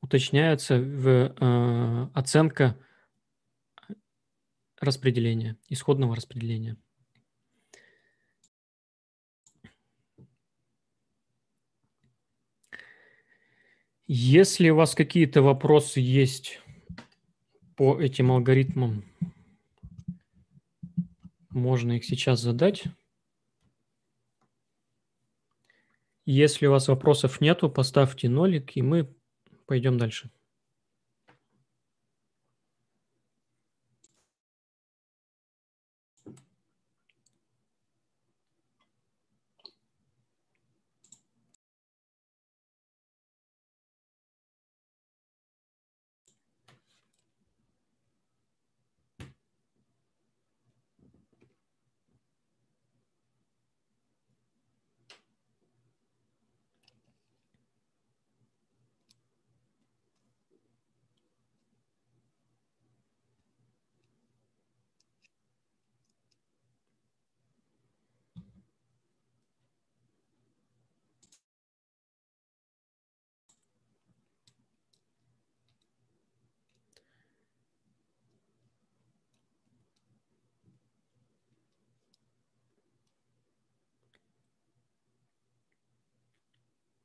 уточняется в, э, оценка распределения, исходного распределения. Если у вас какие-то вопросы есть по этим алгоритмам, можно их сейчас задать. Если у вас вопросов нету, поставьте нолик, и мы пойдем дальше.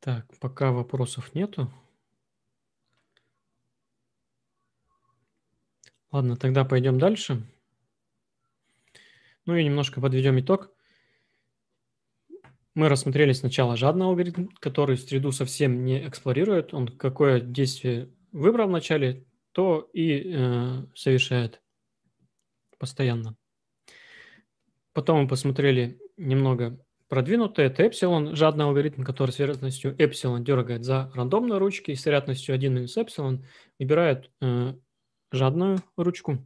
Так, пока вопросов нету. Ладно, тогда пойдем дальше. Ну и немножко подведем итог. Мы рассмотрели сначала жадный алгоритм, который среду совсем не эксплуатирует. Он какое действие выбрал вначале, то и э, совершает постоянно. Потом мы посмотрели немного продвинутые, это эпсилон, жадный алгоритм, который с вероятностью эпсилон дергает за рандомные ручки, и с вероятностью 1 минус эпсилон выбирает э, жадную ручку.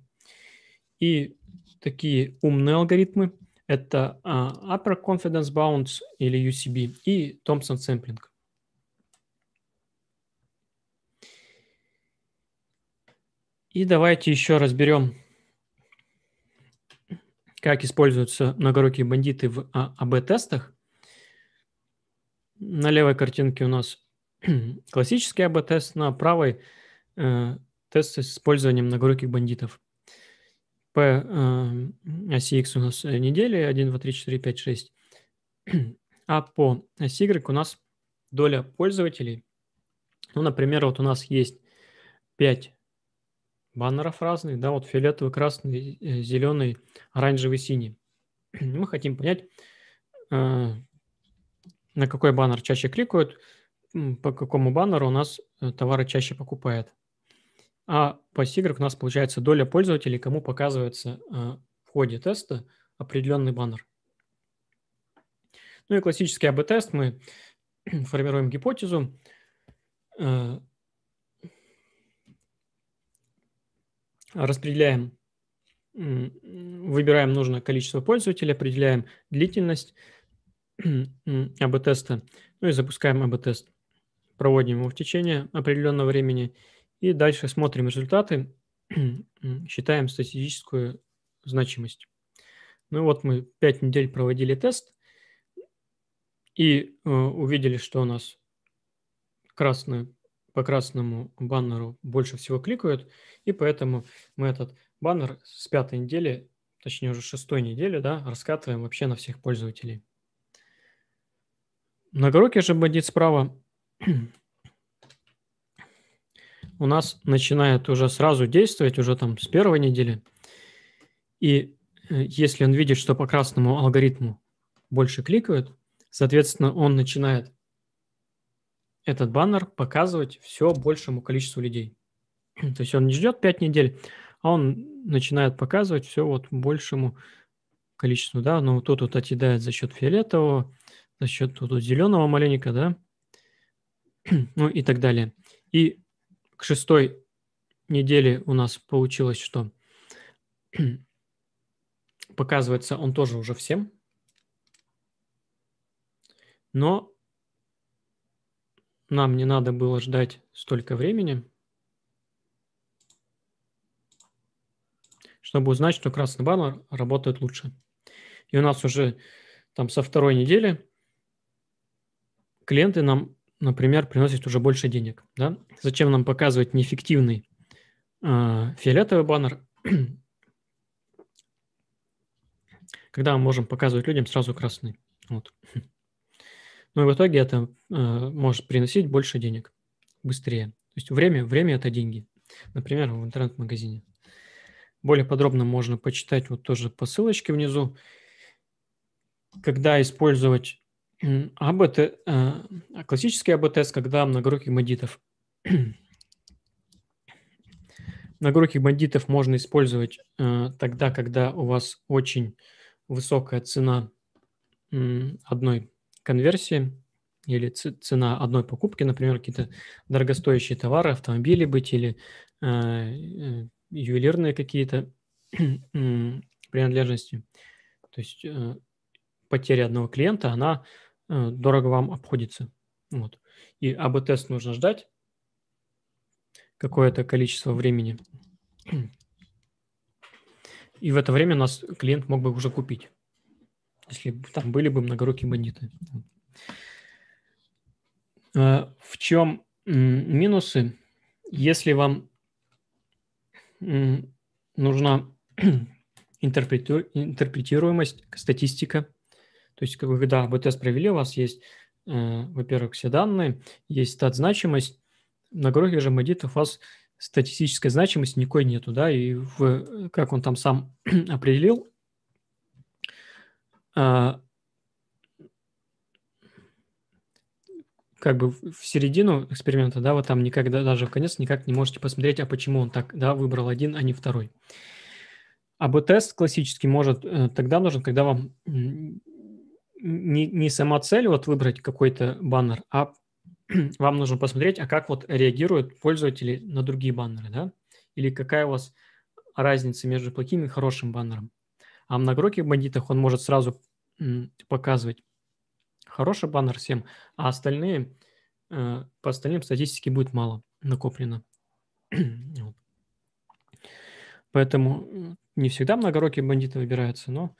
И такие умные алгоритмы – это э, Upper Confidence Bounds или UCB и Thompson Sampling. И давайте еще разберем как используются многорукие бандиты в а, АБ-тестах. На левой картинке у нас классический АБ-тест, на правой э, тест с использованием многоруких бандитов. По э, оси X у нас э, недели 1, 2, 3, 4, 5, 6. А по оси Y у нас доля пользователей. Ну, например, вот у нас есть 5 баннеров разных, да, вот фиолетовый, красный, э, зеленый, оранжевый, синий. Мы хотим понять, э, на какой баннер чаще кликают, по какому баннеру у нас э, товары чаще покупают. А по SIGROC у нас получается доля пользователей, кому показывается в ходе теста определенный баннер. Ну и классический АБ-тест. Мы формируем гипотезу, распределяем, выбираем нужное количество пользователей, определяем длительность АБ-теста, ну и запускаем АБ-тест. Проводим его в течение определенного времени и дальше смотрим результаты, считаем статистическую значимость. Ну вот мы 5 недель проводили тест и э, увидели, что у нас красная по красному баннеру больше всего кликают, и поэтому мы этот баннер с пятой недели, точнее уже шестой недели, да, раскатываем вообще на всех пользователей. Многорукий же бандит справа у нас начинает уже сразу действовать, уже там с первой недели. И э, если он видит, что по красному алгоритму больше кликают, соответственно, он начинает этот баннер показывать все большему количеству людей. То есть он не ждет 5 недель, а он начинает показывать все вот большему количеству, да, но ну, тут вот отъедает за счет фиолетового, за счет тут вот зеленого маленько, да, ну и так далее. И к шестой неделе у нас получилось, что показывается он тоже уже всем, но нам не надо было ждать столько времени, чтобы узнать, что красный баннер работает лучше. И у нас уже там со второй недели клиенты нам, например, приносят уже больше денег. Да? Зачем нам показывать неэффективный э, фиолетовый баннер, когда мы можем показывать людям сразу красный. Вот но ну, в итоге это э, может приносить больше денег быстрее. То есть время, время – это деньги, например, в интернет-магазине. Более подробно можно почитать вот тоже по ссылочке внизу, когда использовать АБТ, э, классический АБТС, когда многоруких бандитов. многоруких бандитов можно использовать э, тогда, когда у вас очень высокая цена одной конверсии или цена одной покупки, например, какие-то дорогостоящие товары, автомобили быть или э, э ювелирные какие-то принадлежности. То есть э, потеря одного клиента, она э, дорого вам обходится. Вот. И АБ-тест нужно ждать какое-то количество времени. И в это время нас клиент мог бы уже купить если бы там были бы многорукие бандиты. Э, в чем минусы? Если вам нужна интерпретируемость, статистика, то есть когда вы тест провели, у вас есть, э, во-первых, все данные, есть стат-значимость, многоруких же бандитов у вас статистической значимости никакой нету, да, и в, как он там сам определил, а, как бы в середину эксперимента, да, вот там никогда, даже в конец никак не можете посмотреть, а почему он так, да, выбрал один, а не второй. АБ-тест классический может э, тогда нужен, когда вам не, не сама цель вот выбрать какой-то баннер, а вам нужно посмотреть, а как вот реагируют пользователи на другие баннеры, да? Или какая у вас разница между плохим и хорошим баннером. А на гроке бандитах он может сразу показывать хороший баннер всем, а остальные, э, по остальным статистики будет мало накоплено. Поэтому не всегда многорокие бандиты выбираются, но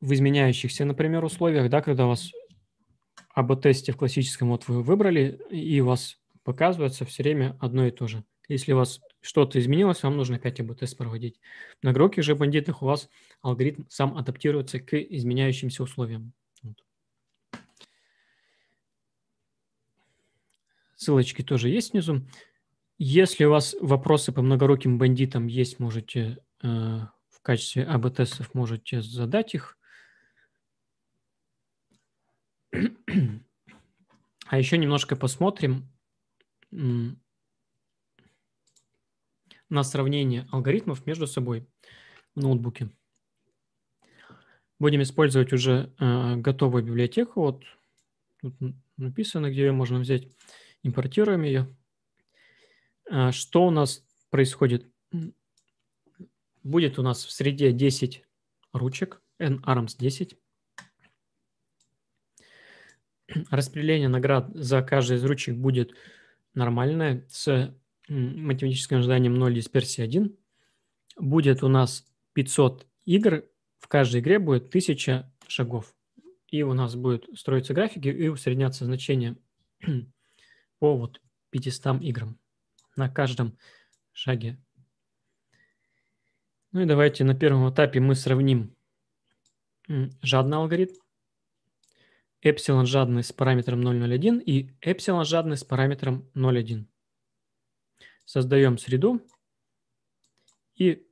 в изменяющихся, например, условиях, да, когда вас АБ-тесте в классическом, вот вы выбрали, и у вас показывается все время одно и то же. Если у вас что-то изменилось, вам нужно опять АБ-тест проводить. На гроке же бандитах у вас алгоритм сам адаптируется к изменяющимся условиям. Вот. Ссылочки тоже есть внизу. Если у вас вопросы по многоруким бандитам есть, можете э, в качестве АБ-тестов можете задать их. А еще немножко посмотрим на сравнение алгоритмов между собой в ноутбуке. Будем использовать уже э, готовую библиотеку. Вот тут написано, где ее можно взять. Импортируем ее. А э, что у нас происходит? Будет у нас в среде 10 ручек, n-arms 10. Распределение наград за каждый из ручек будет нормальное с математическим ожиданием 0 дисперсии 1, будет у нас 500 игр, в каждой игре будет 1000 шагов. И у нас будет строиться графики и усредняться значения по вот 500 играм на каждом шаге. Ну и давайте на первом этапе мы сравним жадный алгоритм, эпсилон жадный с параметром 0,01 и эпсилон жадный с параметром 0,1 создаем среду и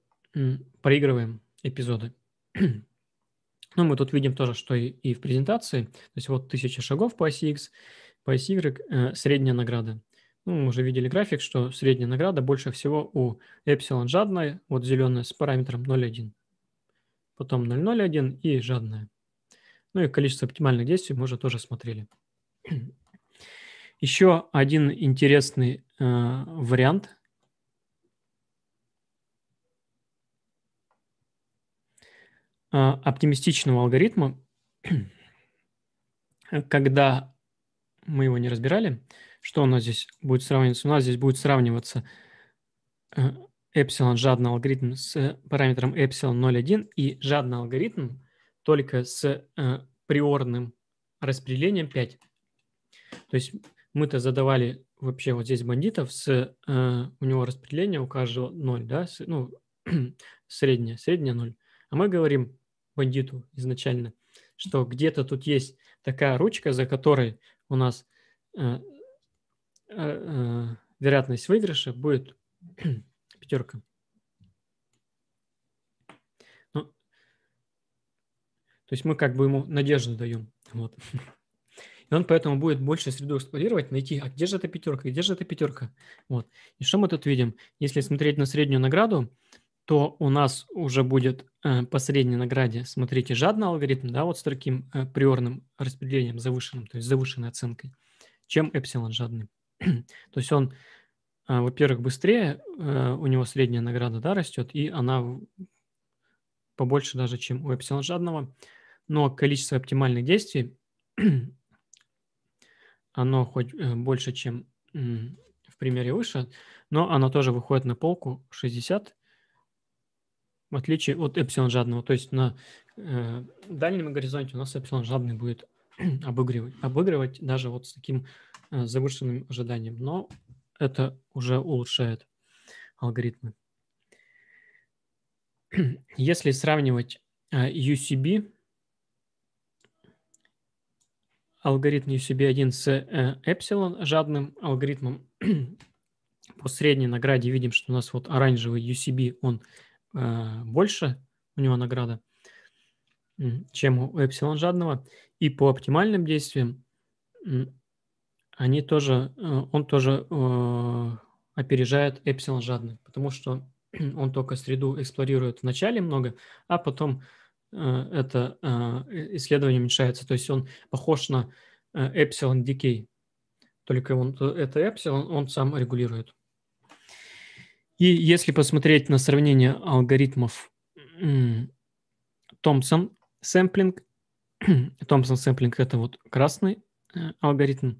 проигрываем эпизоды. Ну, мы тут видим тоже, что и, и в презентации. То есть вот тысяча шагов по оси X, по оси Y э, средняя награда. Ну, мы уже видели график, что средняя награда больше всего у эпсилон жадная, вот зеленая с параметром 0,1. Потом 0,01 и жадная. Ну и количество оптимальных действий мы уже тоже смотрели. Еще один интересный Э, вариант. Э, оптимистичного алгоритма, когда мы его не разбирали, что у нас здесь будет сравниваться? У нас здесь будет сравниваться э, эпсилон жадный алгоритм с параметром эпсилон 0,1 и жадный алгоритм только с приорным распределением 5. То есть мы-то задавали вообще вот здесь бандитов с э, у него распределение у каждого 0, да, с, ну, среднее, среднее 0. А мы говорим бандиту изначально, что где-то тут есть такая ручка, за которой у нас э, э, э вероятность выигрыша будет пятерка. Ну, то есть мы как бы ему надежду даем. Вот. И он поэтому будет больше среду эксплуатировать, найти, а где же эта пятерка, где же эта пятерка. Вот. И что мы тут видим? Если смотреть на среднюю награду, то у нас уже будет э, по средней награде, смотрите, жадный алгоритм, да, вот с таким э, приорным распределением завышенным, то есть завышенной оценкой, чем эпсилон жадный. то есть он, э, во-первых, быстрее, э, у него средняя награда, да, растет, и она побольше даже, чем у эпсилон жадного, но количество оптимальных действий оно хоть э, больше, чем в примере выше, но оно тоже выходит на полку 60, в отличие от эпсилон жадного. То есть на э, дальнем горизонте у нас эпсилон жадный будет обыгрывать, обыгрывать даже вот с таким э, завышенным ожиданием. Но это уже улучшает алгоритмы. Если сравнивать э, UCB алгоритм UCB1 с э, эпсилон жадным алгоритмом. По средней награде видим, что у нас вот оранжевый UCB, он э, больше, у него награда, чем у эпсилон жадного. И по оптимальным действиям они тоже, э, он тоже э, опережает эпсилон жадный, потому что он только среду эксплуатирует в начале много, а потом Э, это э, исследование уменьшается. То есть он похож на э, эпсилон decay. Только он, это эпсилон, он сам регулирует. И если посмотреть на сравнение алгоритмов Томпсон сэмплинг, Томпсон сэмплинг – это вот красный алгоритм,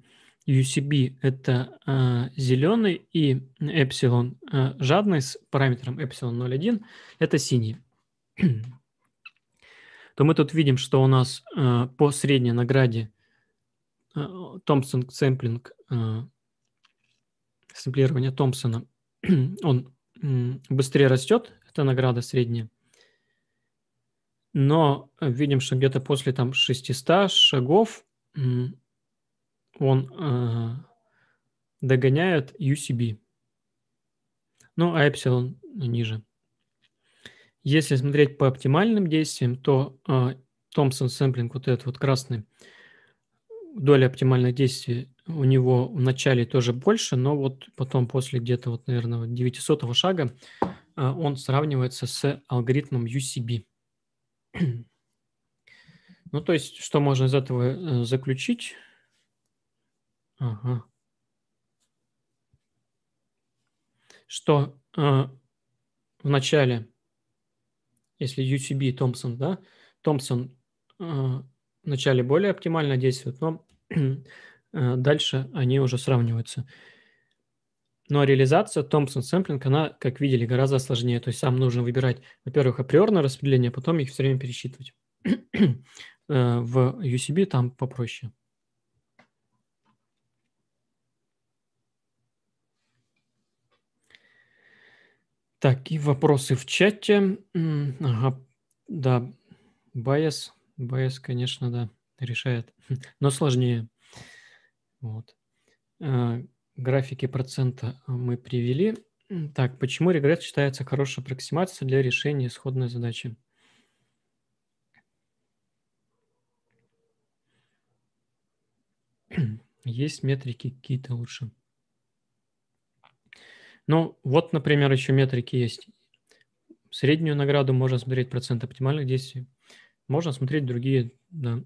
UCB – это э, зеленый, и эпсилон э, жадный с параметром эпсилон 0,1 – это синий. то мы тут видим, что у нас э, по средней награде э, Томпсон сэмплинг, э, сэмплирование Томпсона, он э, быстрее растет, это награда средняя. Но видим, что где-то после там 600 шагов э, он догоняет UCB. Ну, а эпсилон ниже. Если смотреть по оптимальным действиям, то Томпсон а, сэмплинг, вот этот вот красный, доля оптимальных действий у него в начале тоже больше, но вот потом после где-то вот, наверное, 900 шага а, он сравнивается с алгоритмом UCB. Ну, то есть, что можно из этого э, заключить? Ага. Что э, в начале если UTB и Томпсон, да, Томпсон э, вначале более оптимально действует, но э, дальше они уже сравниваются. Но реализация Томпсон сэмплинг, она, как видели, гораздо сложнее. То есть сам нужно выбирать, во-первых, априорное распределение, а потом их все время пересчитывать. Э, в UCB там попроще. Так, и вопросы в чате. Ага, да, байс, байс, конечно, да, решает, но сложнее. Вот. А, графики процента мы привели. Так, почему регресс считается хорошей аппроксимацией для решения исходной задачи? Есть метрики какие-то лучше? Ну, вот, например, еще метрики есть. Среднюю награду можно смотреть процент оптимальных действий. Можно смотреть другие, да.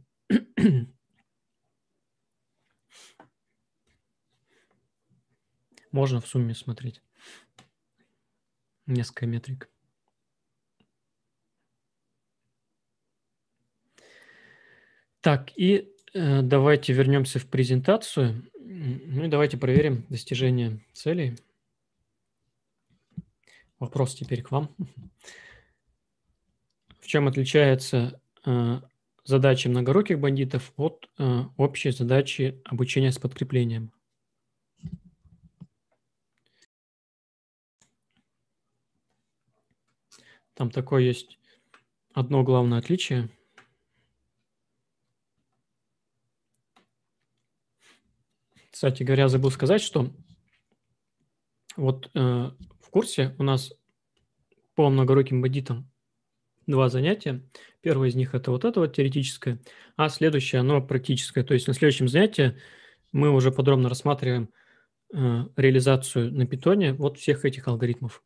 Можно в сумме смотреть несколько метрик. Так, и э, давайте вернемся в презентацию. Ну и давайте проверим достижение целей. Вопрос теперь к вам. В чем отличается э, задача многоруких бандитов от э, общей задачи обучения с подкреплением? Там такое есть одно главное отличие. Кстати говоря, забыл сказать, что вот э, курсе у нас по многоруким бандитам два занятия. Первое из них это вот это вот теоретическое, а следующее оно практическое. То есть на следующем занятии мы уже подробно рассматриваем э, реализацию на питоне вот всех этих алгоритмов.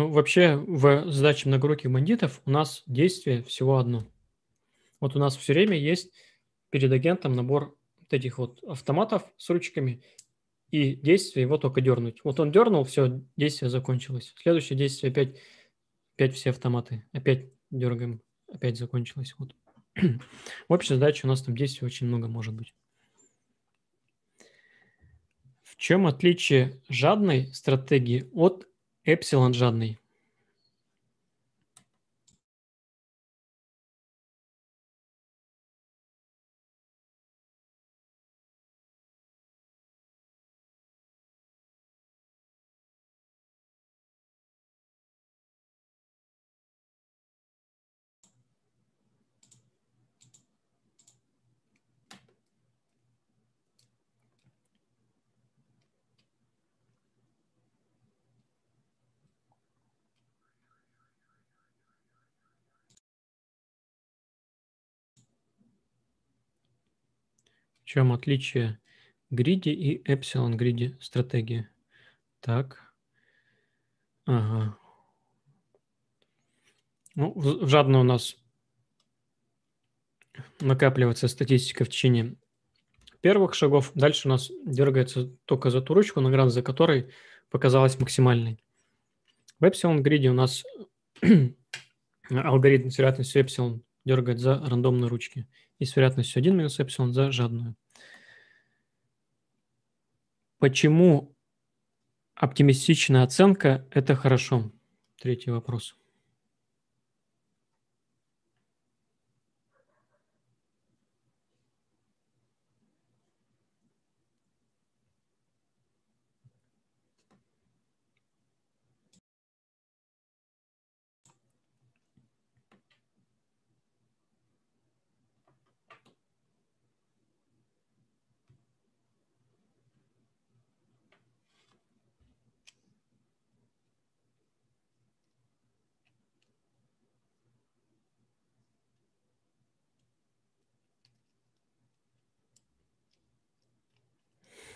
Ну, вообще, в задаче многоруких бандитов у нас действие всего одно. Вот у нас все время есть перед агентом набор вот этих вот автоматов с ручками, и действие его только дернуть. Вот он дернул, все, действие закончилось. Следующее действие опять, опять все автоматы. Опять дергаем, опять закончилось. Вот. В общей задаче у нас там действий очень много может быть. В чем отличие жадной стратегии от Эпсилон жадный чем отличие гриди и эпсилон гриди стратегии? Так. Ага. Ну, в, в жадно у нас накапливается статистика в течение первых шагов. Дальше у нас дергается только за ту ручку, награда за которой показалась максимальной. В Epsilon Grid у нас алгоритм с вероятностью Epsilon дергает за рандомные ручки и с вероятностью 1 минус эпсилон за жадную. Почему оптимистичная оценка – это хорошо? Третий вопрос.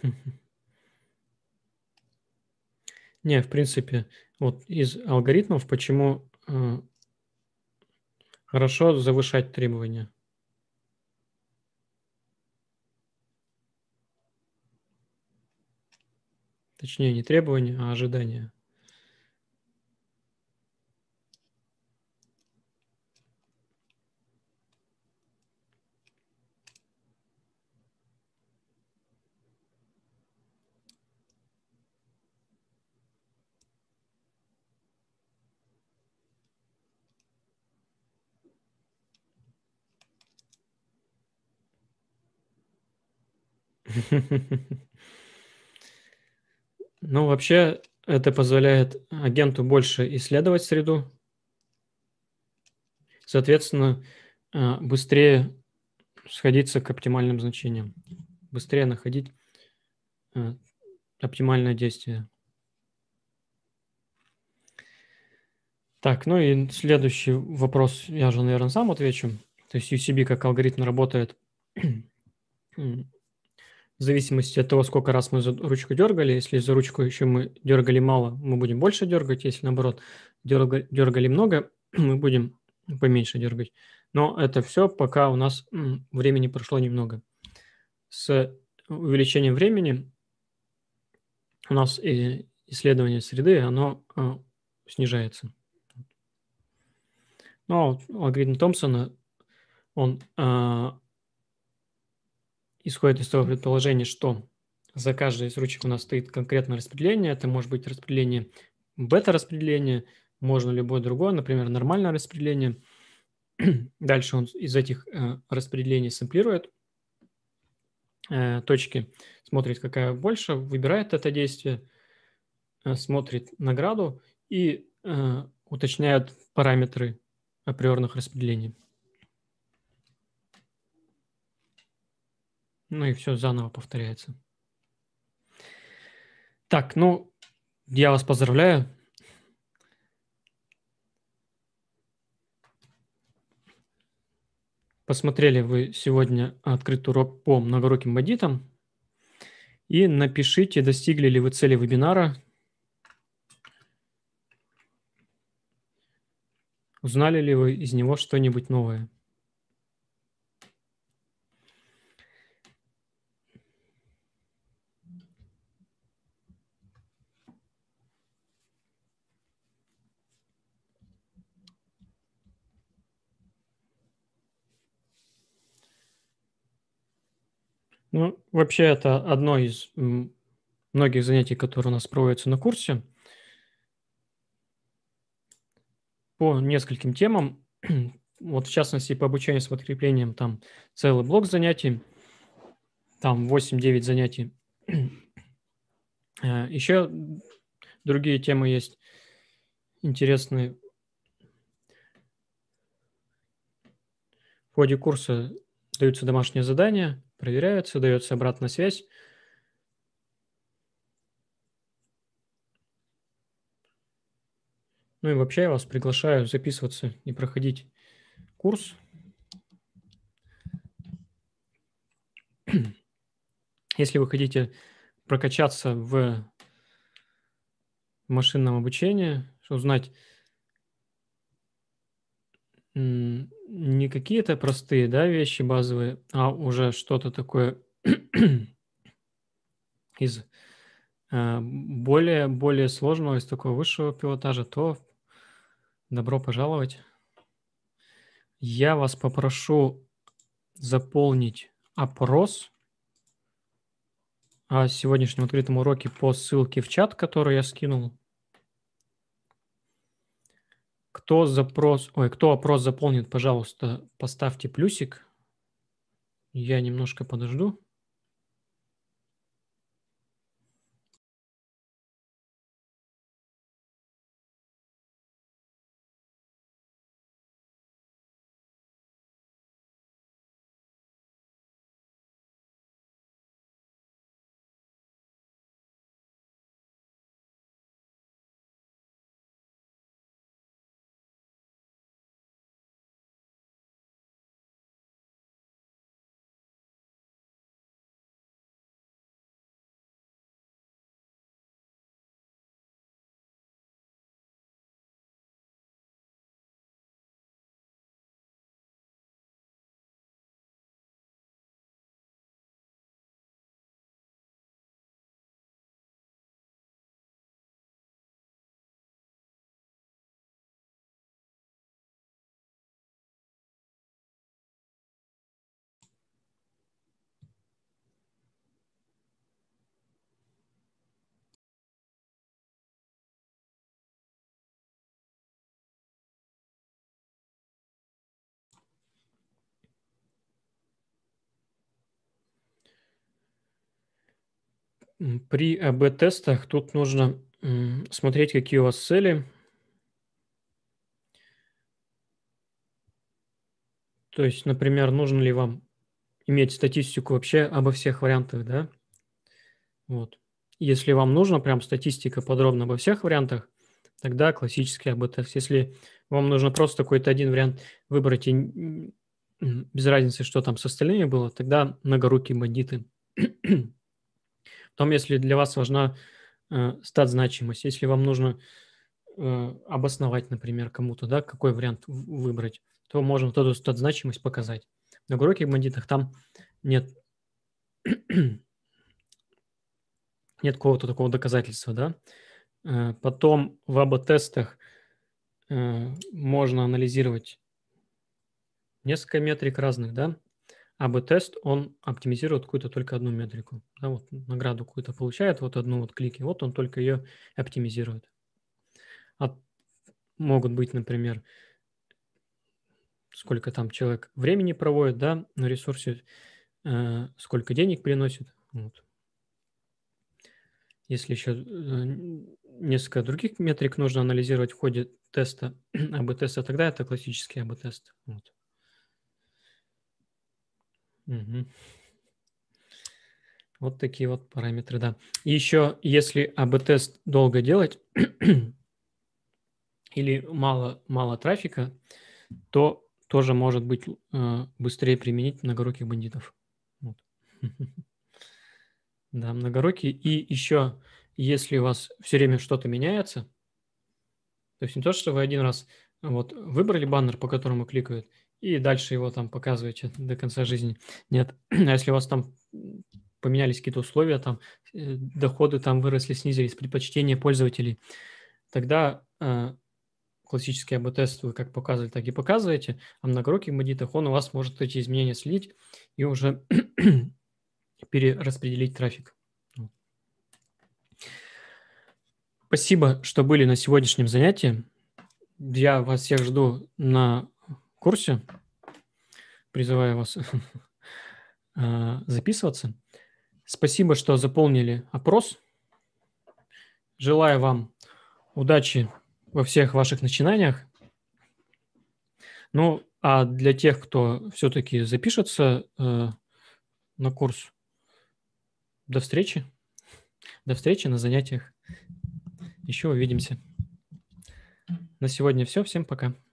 Не, в принципе, вот из алгоритмов почему э, хорошо завышать требования. Точнее, не требования, а ожидания. Ну, вообще, это позволяет агенту больше исследовать среду, соответственно, э, быстрее сходиться к оптимальным значениям, быстрее находить э, оптимальное действие. Так, ну и следующий вопрос я же, наверное, сам отвечу. То есть UCB как алгоритм работает в зависимости от того, сколько раз мы за ручку дергали. Если за ручку еще мы дергали мало, мы будем больше дергать. Если наоборот дергали, дергали много, мы будем поменьше дергать. Но это все, пока у нас времени прошло немного. С увеличением времени у нас исследование среды, оно э, снижается. Но алгоритм Томпсона, он э, исходит из того предположения, что за каждой из ручек у нас стоит конкретное распределение. Это может быть распределение бета-распределение, можно любое другое, например, нормальное распределение. Дальше он из этих э, распределений сэмплирует э, точки, смотрит, какая больше, выбирает это действие, э, смотрит награду и э, уточняет параметры априорных распределений. Ну и все заново повторяется. Так, ну, я вас поздравляю. Посмотрели вы сегодня открытый урок по многоруким бандитам. И напишите, достигли ли вы цели вебинара. Узнали ли вы из него что-нибудь новое? Ну, вообще, это одно из многих занятий, которые у нас проводятся на курсе. По нескольким темам, вот в частности по обучению с подкреплением, там целый блок занятий, там 8-9 занятий. Э, Еще другие темы есть интересные. В ходе курса даются домашние задания, проверяется, дается обратная связь. Ну и вообще я вас приглашаю записываться и проходить курс. Если вы хотите прокачаться в машинном обучении, узнать не какие-то простые, да, вещи базовые, а уже что-то такое из а, более, более сложного, из такого высшего пилотажа, то добро пожаловать. Я вас попрошу заполнить опрос о а сегодняшнем открытом уроке по ссылке в чат, который я скинул. Кто запрос, ой, кто опрос заполнит, пожалуйста, поставьте плюсик. Я немножко подожду. При АБ-тестах тут нужно смотреть, какие у вас цели. То есть, например, нужно ли вам иметь статистику вообще обо всех вариантах, да? Вот. Если вам нужна прям статистика подробно обо всех вариантах, тогда классический АБ-тест. Если вам нужно просто какой-то один вариант выбрать и без разницы, что там с остальными было, тогда многорукие бандиты том, если для вас важна э, стат-значимость, если вам нужно э, обосновать, например, кому-то, да, какой вариант выбрать, то можем вот эту стат-значимость показать. На глубоких бандитах там нет, нет какого-то такого доказательства, да. Э, потом в АБ-тестах э, можно анализировать несколько метрик разных, да, АБ-тест, он оптимизирует какую-то только одну метрику. Да, вот награду какую-то получает, вот одну вот клики, вот он только ее оптимизирует. От, а могут быть, например, сколько там человек времени проводит, да, на ресурсе, э, сколько денег приносит. Вот. Если еще э, несколько других метрик нужно анализировать в ходе теста АБ-теста, тогда это классический АБ-тест. Вот. Угу. Вот такие вот параметры, да. еще, если АБ-тест долго делать или мало, мало трафика, то тоже может быть э, быстрее применить многоруких бандитов. Вот. да, многорукие. И еще, если у вас все время что-то меняется, то есть не то, что вы один раз вот выбрали баннер, по которому кликают – и дальше его там показываете до конца жизни. Нет, а если у вас там поменялись какие-то условия, там э, доходы там выросли, снизились, предпочтения пользователей, тогда э, классический АБ-тест вы как показывали, так и показываете, а многорукий модитах он у вас может эти изменения слить и уже перераспределить трафик. Спасибо, что были на сегодняшнем занятии. Я вас всех жду на курсе. Призываю вас э, записываться. Спасибо, что заполнили опрос. Желаю вам удачи во всех ваших начинаниях. Ну, а для тех, кто все-таки запишется э, на курс, до встречи. До встречи на занятиях. Еще увидимся. На сегодня все. Всем пока.